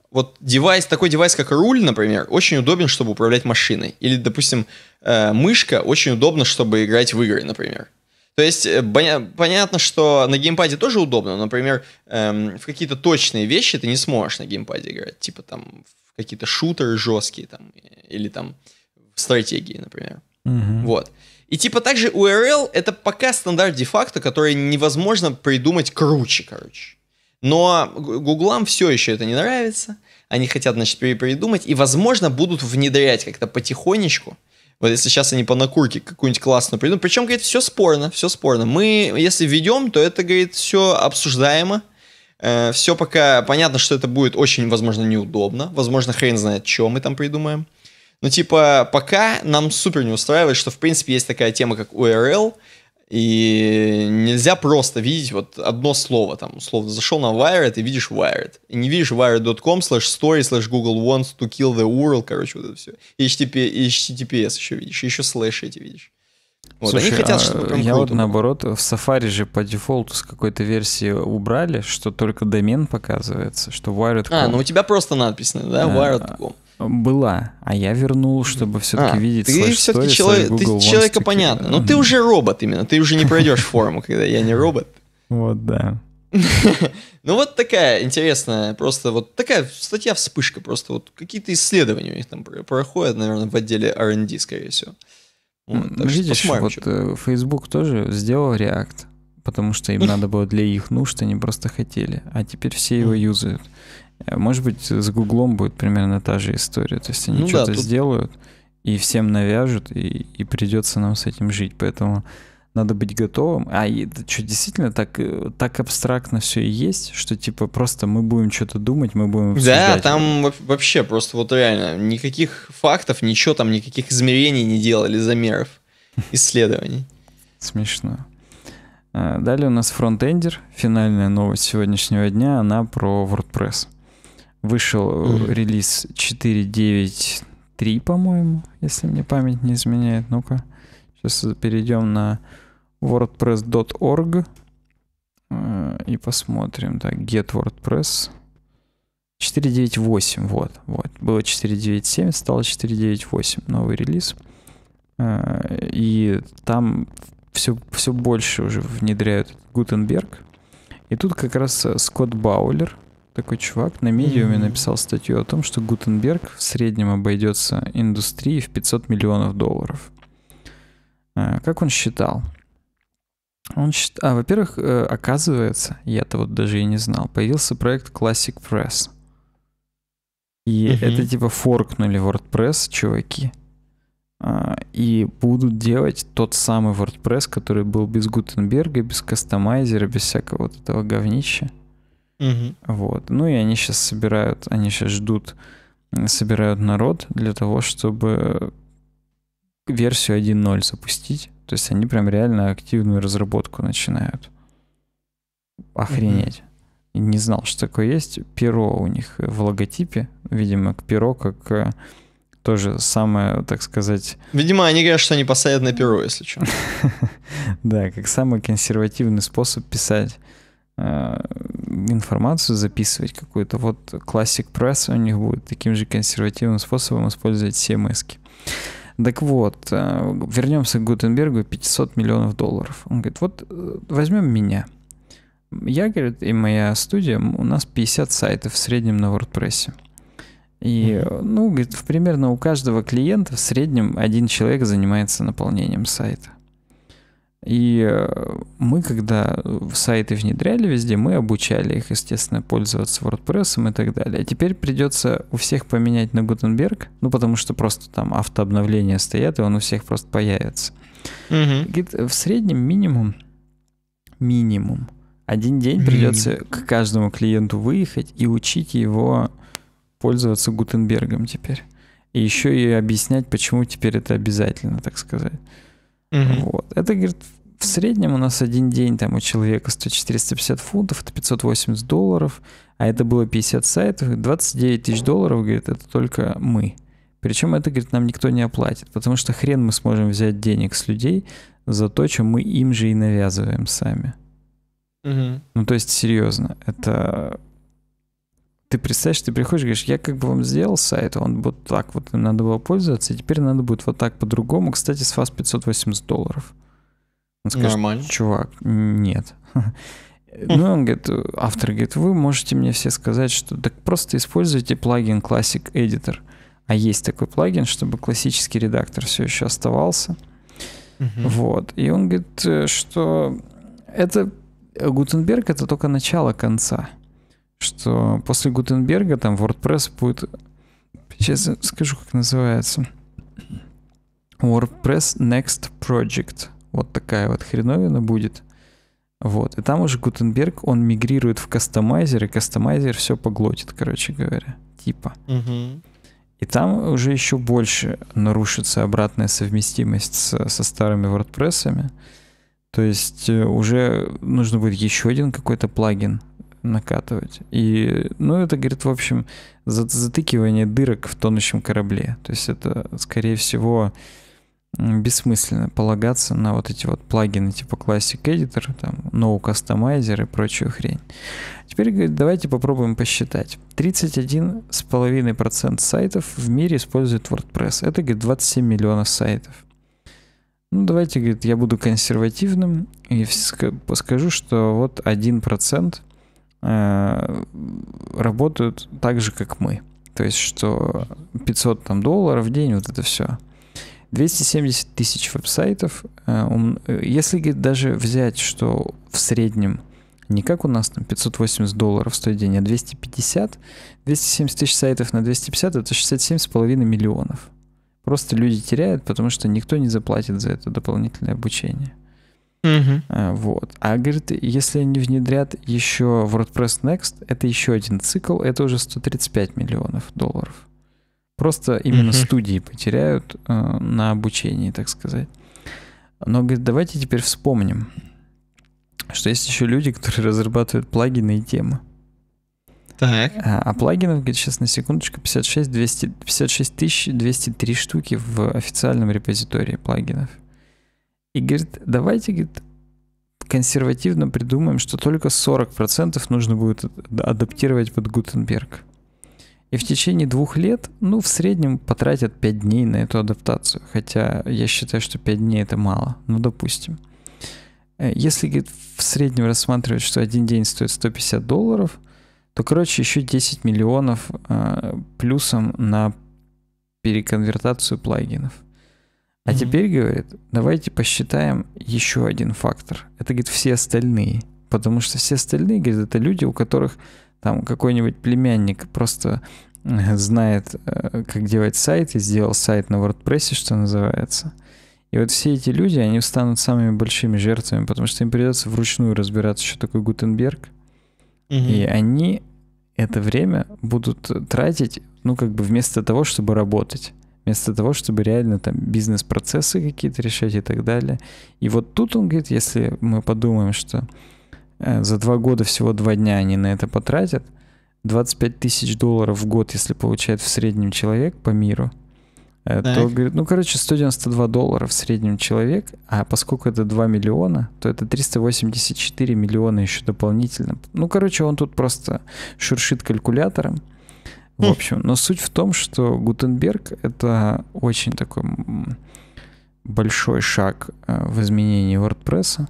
вот девайс, такой девайс, как руль, например, очень удобен, чтобы управлять машиной. Или, допустим, э, мышка очень удобна, чтобы играть в игры, например. То есть э, понятно, что на геймпаде тоже удобно, например, эм, в какие-то точные вещи ты не сможешь на геймпаде играть, типа там в какие-то шутеры жесткие там э, или там в стратегии, например. Угу. Вот. И типа также URL это пока стандарт де-факто, который невозможно придумать круче, короче. Но гуглам все еще это не нравится. Они хотят, значит, придумать И, возможно, будут внедрять как-то потихонечку. Вот если сейчас они по накурке какую-нибудь классную придумают. Причем, говорит, все спорно, все спорно. Мы, если ведем, то это, говорит, все обсуждаемо. Э, все пока понятно, что это будет очень, возможно, неудобно. Возможно, хрен знает, что мы там придумаем. Ну типа пока нам супер не устраивает, что в принципе есть такая тема, как URL, и нельзя просто видеть вот одно слово, там, условно, зашел на Wired и видишь Wired. И не видишь wired.com slash story slash google wants to kill the URL, короче, вот это все. И HTTP, и HTTPS еще видишь, еще слэш эти видишь. Вот, Слушай, они хотят, а чтобы я вот наоборот, в Safari же по дефолту с какой-то версии убрали, что только домен показывается, что а, wired.com. А, ну у тебя просто надпись, да, э, wired.com была, а я вернул, чтобы все-таки а, видеть ты все-таки человек, ты человека One понятно, но ну, ты уже робот именно, ты уже не пройдешь форму, когда я не робот. Вот, да. Ну вот такая интересная, просто вот такая статья вспышка, просто вот какие-то исследования у них там проходят, наверное, в отделе R&D, скорее всего. Ну, видишь, вот э, Facebook тоже сделал React, потому что им надо было для их нужд, они просто хотели, а теперь все его юзают. Э, может быть, с Гуглом будет примерно та же история. То есть они ну, что-то да, тут... сделают и всем навяжут, и, и придется нам с этим жить. Поэтому надо быть готовым. А это что, действительно так, э, так абстрактно все и есть, что типа просто мы будем что-то думать, мы будем обсуждать. Да, там вообще просто вот реально никаких фактов, ничего там, никаких измерений не делали, замеров, исследований. Смешно. Э, далее у нас фронтендер. Финальная новость сегодняшнего дня, она про WordPress вышел mm-hmm. релиз 4.9.3, по-моему, если мне память не изменяет. Ну-ка, сейчас перейдем на wordpress.org э, и посмотрим. Так, get WordPress. 4.9.8, вот, вот. Было 4.9.7, стало 4.9.8, новый релиз. Э, и там все, все больше уже внедряют Гутенберг. И тут как раз Скотт Баулер, такой чувак на медиуме mm-hmm. написал статью о том, что Гутенберг в среднем обойдется индустрии в 500 миллионов долларов. А, как он считал? Он счит... А, во-первых, э, оказывается, я-то вот даже и не знал, появился проект Classic Press. И mm-hmm. это типа форкнули WordPress, чуваки. А, и будут делать тот самый WordPress, который был без Гутенберга, без кастомайзера, без всякого вот этого говнища. Угу. Вот. Ну и они сейчас собирают, они сейчас ждут, собирают народ для того, чтобы версию 1.0 запустить. То есть они прям реально активную разработку начинают. Охренеть. Угу. Не знал, что такое есть. Перо у них в логотипе. Видимо, к перо как э, тоже самое, так сказать... Видимо, они говорят, что они посадят на перо, если что. Да, как самый консервативный способ писать. Э, информацию записывать какую-то. Вот классик пресс у них будет таким же консервативным способом использовать CMS. -ки. Так вот, э, вернемся к Гутенбергу 500 миллионов долларов. Он говорит, вот э, возьмем меня. Я, говорит, и моя студия, у нас 50 сайтов в среднем на WordPress. И, ну, говорит, примерно у каждого клиента в среднем один человек занимается наполнением сайта. И э, мы, когда сайты внедряли везде, мы обучали их, естественно, пользоваться WordPress и так далее. Теперь придется у всех поменять на Gutenberg, ну потому что просто там автообновления стоят, и он у всех просто появится. Угу. В среднем минимум, минимум, один день придется минимум. к каждому клиенту выехать и учить его пользоваться Гутенбергом теперь. И еще и объяснять, почему теперь это обязательно, так сказать. Угу. Вот. Это, говорит, в среднем у нас один день там у человека стоит 450 фунтов, это 580 долларов, а это было 50 сайтов, 29 тысяч долларов, говорит, это только мы. Причем это, говорит, нам никто не оплатит, потому что хрен мы сможем взять денег с людей за то, что мы им же и навязываем сами. Угу. Ну, то есть, серьезно, это ты представляешь, ты приходишь и говоришь, я как бы вам сделал сайт, он вот так вот, надо было пользоваться, и теперь надо будет вот так по-другому. Кстати, с вас 580 долларов. Он скажет, Нормально. чувак, нет. Ну, он говорит, автор говорит, вы можете мне все сказать, что так просто используйте плагин Classic Editor. А есть такой плагин, чтобы классический редактор все еще оставался. Угу. Вот. И он говорит, э, что это э, Гутенберг это только начало конца что после Гутенберга там WordPress будет... Сейчас скажу, как называется. WordPress Next Project. Вот такая вот хреновина будет. Вот. И там уже Гутенберг, он мигрирует в кастомайзер, и кастомайзер все поглотит, короче говоря. Типа. Угу. И там уже еще больше нарушится обратная совместимость с со старыми WordPressами То есть э, уже нужно будет еще один какой-то плагин накатывать. И, ну, это, говорит, в общем, затыкивание дырок в тонущем корабле. То есть это, скорее всего, бессмысленно полагаться на вот эти вот плагины типа Classic Editor, там, No Customizer и прочую хрень. Теперь говорит, давайте попробуем посчитать. 31,5% сайтов в мире используют WordPress. Это, говорит, 27 миллионов сайтов. Ну, давайте, говорит, я буду консервативным и скажу, что вот 1% Э, работают так же, как мы. То есть, что 500 там, долларов в день, вот это все. 270 тысяч веб-сайтов. Э, э, если даже взять, что в среднем не как у нас там 580 долларов стоит день, а 250, 270 тысяч сайтов на 250 это 67,5 миллионов. Просто люди теряют, потому что никто не заплатит за это дополнительное обучение. Угу. Вот. А говорит, если они внедрят еще WordPress Next, это еще один цикл, это уже 135 миллионов долларов. Просто именно угу. студии потеряют э, на обучении, так сказать. Но говорит, давайте теперь вспомним, что есть еще люди, которые разрабатывают плагины и темы. Так. А, а плагинов, говорит, сейчас на секундочку, 56, 200, 56 203 штуки в официальном репозитории плагинов. И говорит, давайте, говорит, консервативно придумаем, что только 40% нужно будет адаптировать под Гутенберг. И в течение двух лет, ну, в среднем потратят 5 дней на эту адаптацию. Хотя я считаю, что 5 дней это мало. Ну, допустим. Э, если говорит, в среднем рассматривать, что один день стоит 150 долларов, то, короче, еще 10 миллионов э, плюсом на переконвертацию плагинов. А теперь, говорит, давайте посчитаем еще один фактор. Это, говорит, все остальные. Потому что все остальные, говорит, это люди, у которых там какой-нибудь племянник просто э, знает, э, как делать сайт, и сделал сайт на WordPress, что называется. И вот все эти люди, они станут самыми большими жертвами, потому что им придется вручную разбираться, что такое Гутенберг. Угу. И они это время будут тратить, ну, как бы вместо того, чтобы работать вместо того, чтобы реально там бизнес-процессы какие-то решать и так далее. И вот тут он говорит, если мы подумаем, что э, за два года всего два дня они на это потратят, 25 тысяч долларов в год, если получает в среднем человек по миру, э, так. то, говорит, ну, короче, 192 доллара в среднем человек, а поскольку это 2 миллиона, то это 384 миллиона еще дополнительно. Ну, короче, он тут просто шуршит калькулятором, в хм. общем, но суть в том, что Гутенберг — это очень такой большой шаг э, в изменении WordPress,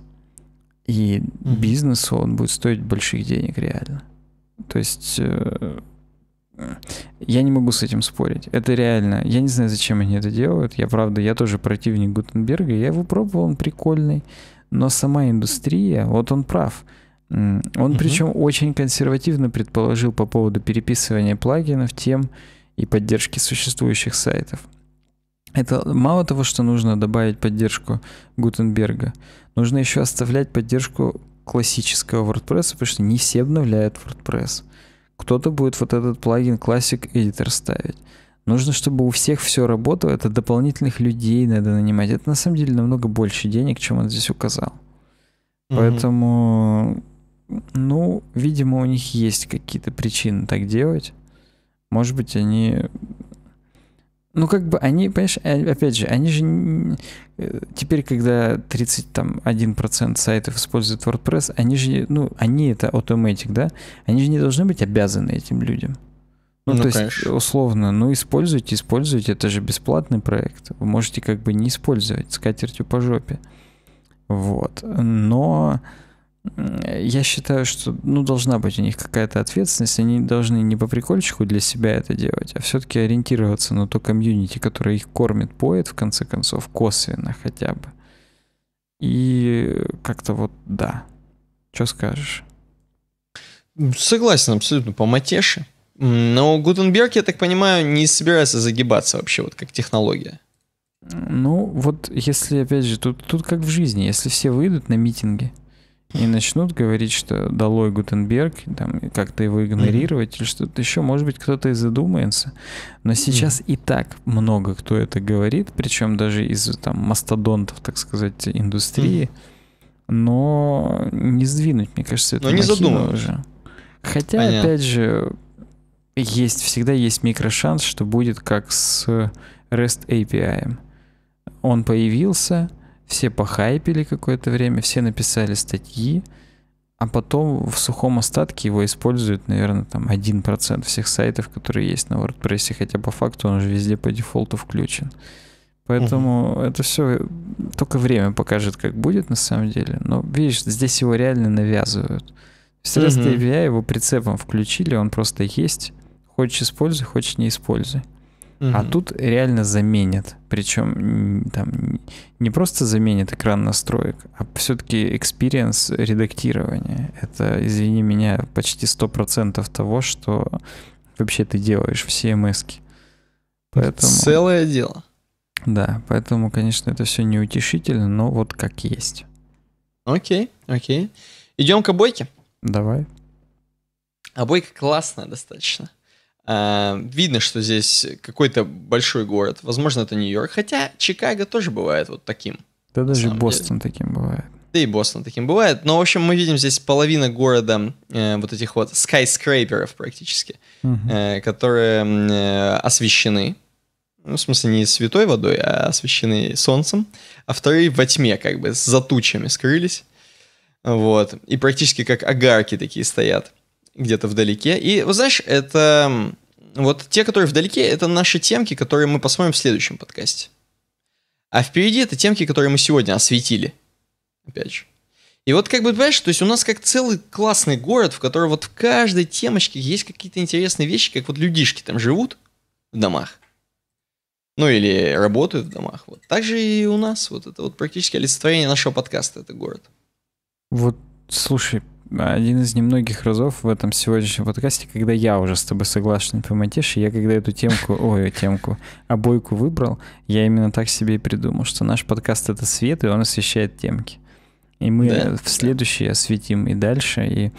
и бизнесу он будет стоить больших денег реально. То есть э, я не могу с этим спорить. Это реально. Я не знаю, зачем они это делают. Я, правда, я тоже противник Гутенберга. Я его пробовал, он прикольный. Но сама индустрия, вот он прав — он угу. причем очень консервативно предположил по поводу переписывания плагинов, тем и поддержки существующих сайтов. Это мало того, что нужно добавить поддержку Гутенберга, нужно еще оставлять поддержку классического WordPress, потому что не все обновляют WordPress. Кто-то будет вот этот плагин Classic Editor ставить. Нужно, чтобы у всех все работало, это дополнительных людей надо нанимать. Это на самом деле намного больше денег, чем он здесь указал. Угу. Поэтому ну, видимо, у них есть какие-то причины так делать. Может быть, они... Ну, как бы они, понимаешь, э, опять же, они же... Э, теперь, когда 31% сайтов используют WordPress, они же, ну, они это automatic, да? Они же не должны быть обязаны этим людям. Ну, ну то конечно. есть, условно, ну, используйте, используйте, это же бесплатный проект. Вы можете как бы не использовать, скатертью по жопе. Вот. Но я считаю, что ну, должна быть у них какая-то ответственность, они должны не по прикольчику для себя это делать, а все-таки ориентироваться на то комьюнити, которое их кормит, поет, в конце концов, косвенно хотя бы. И как-то вот да. Что скажешь? Согласен абсолютно по матеше. Но Гутенберг, я так понимаю, не собирается загибаться вообще вот как технология. Ну, вот если, опять же, тут, тут как в жизни, если все выйдут на митинги, и начнут говорить, что долой Гутенберг, там, как-то его игнорировать mm-hmm. или что-то еще, может быть, кто-то и задумается. Но сейчас mm-hmm. и так много кто это говорит, причем даже из там мастодонтов, так сказать, индустрии. Mm-hmm. Но не сдвинуть, мне кажется, это Но ну, не задумываются. Хотя, Понятно. опять же, есть всегда есть микрошанс, что будет как с REST API. Он появился, все похайпили какое-то время, все написали статьи, а потом в сухом остатке его используют, наверное, там 1% всех сайтов, которые есть на WordPress, хотя по факту он же везде по дефолту включен. Поэтому угу. это все только время покажет, как будет на самом деле. Но видишь, здесь его реально навязывают. С REST угу. API его прицепом включили, он просто есть. Хочешь используй, хочешь не используй. Угу. А тут реально заменят. Причем там не просто заменит экран настроек, а все-таки experience редактирования. Это, извини меня, почти 100% того, что вообще ты делаешь в CMS. -ке. Поэтому... Целое дело. Да, поэтому, конечно, это все неутешительно, но вот как есть. Окей, окей. Идем к обойке. Давай. Обойка классная достаточно. А, видно, что здесь какой-то большой город. Возможно, это Нью-Йорк. Хотя Чикаго тоже бывает вот таким. Да даже Бостон деле. таким бывает. Да и Бостон таким бывает. Но, в общем, мы видим здесь половина города э, вот этих вот скайскрейперов практически, угу. э, которые э, освещены. Ну, в смысле, не святой водой, а освещены солнцем. А вторые во тьме, как бы, за тучами скрылись. Вот. И практически как агарки такие стоят где-то вдалеке. И, вот знаешь, это... Вот те, которые вдалеке, это наши темки, которые мы посмотрим в следующем подкасте. А впереди это темки, которые мы сегодня осветили. Опять же. И вот как бы, понимаешь, то есть у нас как целый классный город, в котором вот в каждой темочке есть какие-то интересные вещи, как вот людишки там живут в домах. Ну или работают в домах. Вот так же и у нас. Вот это вот практически олицетворение нашего подкаста, это город. Вот, слушай, один из немногих разов в этом сегодняшнем подкасте, когда я уже с тобой согласен по я когда эту темку, ой, темку, обойку а выбрал, я именно так себе и придумал, что наш подкаст — это свет, и он освещает темки. И мы да, в следующий да. осветим и дальше. И...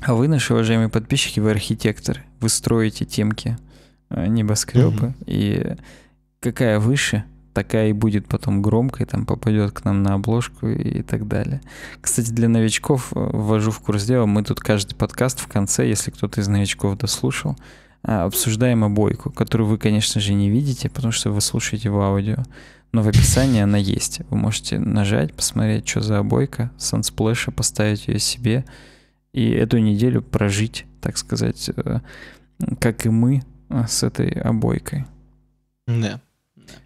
А вы, наши уважаемые подписчики, вы архитекторы, вы строите темки э, небоскребы, угу. и какая выше — такая и будет потом громкой, там попадет к нам на обложку и так далее. Кстати, для новичков э, ввожу в курс дела, мы тут каждый подкаст в конце, если кто-то из новичков дослушал, а, обсуждаем обойку, которую вы, конечно же, не видите, потому что вы слушаете в аудио, но в описании она есть. Вы можете нажать, посмотреть, что за обойка, сансплэша, поставить ее себе и эту неделю прожить, так сказать, э, как и мы э, с этой обойкой. Да. Yeah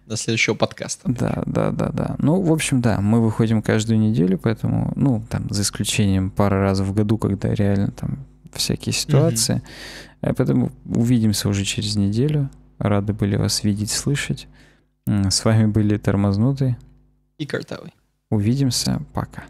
до следующего подкаста. Да, да, да, да. Ну, в общем, да, мы выходим каждую неделю, поэтому, ну, там, за исключением пары раз в году, когда реально там всякие ситуации. Угу. Поэтому увидимся уже через неделю. Рады были вас видеть, слышать. С вами были Тормознутый и Картавый. Увидимся. Пока.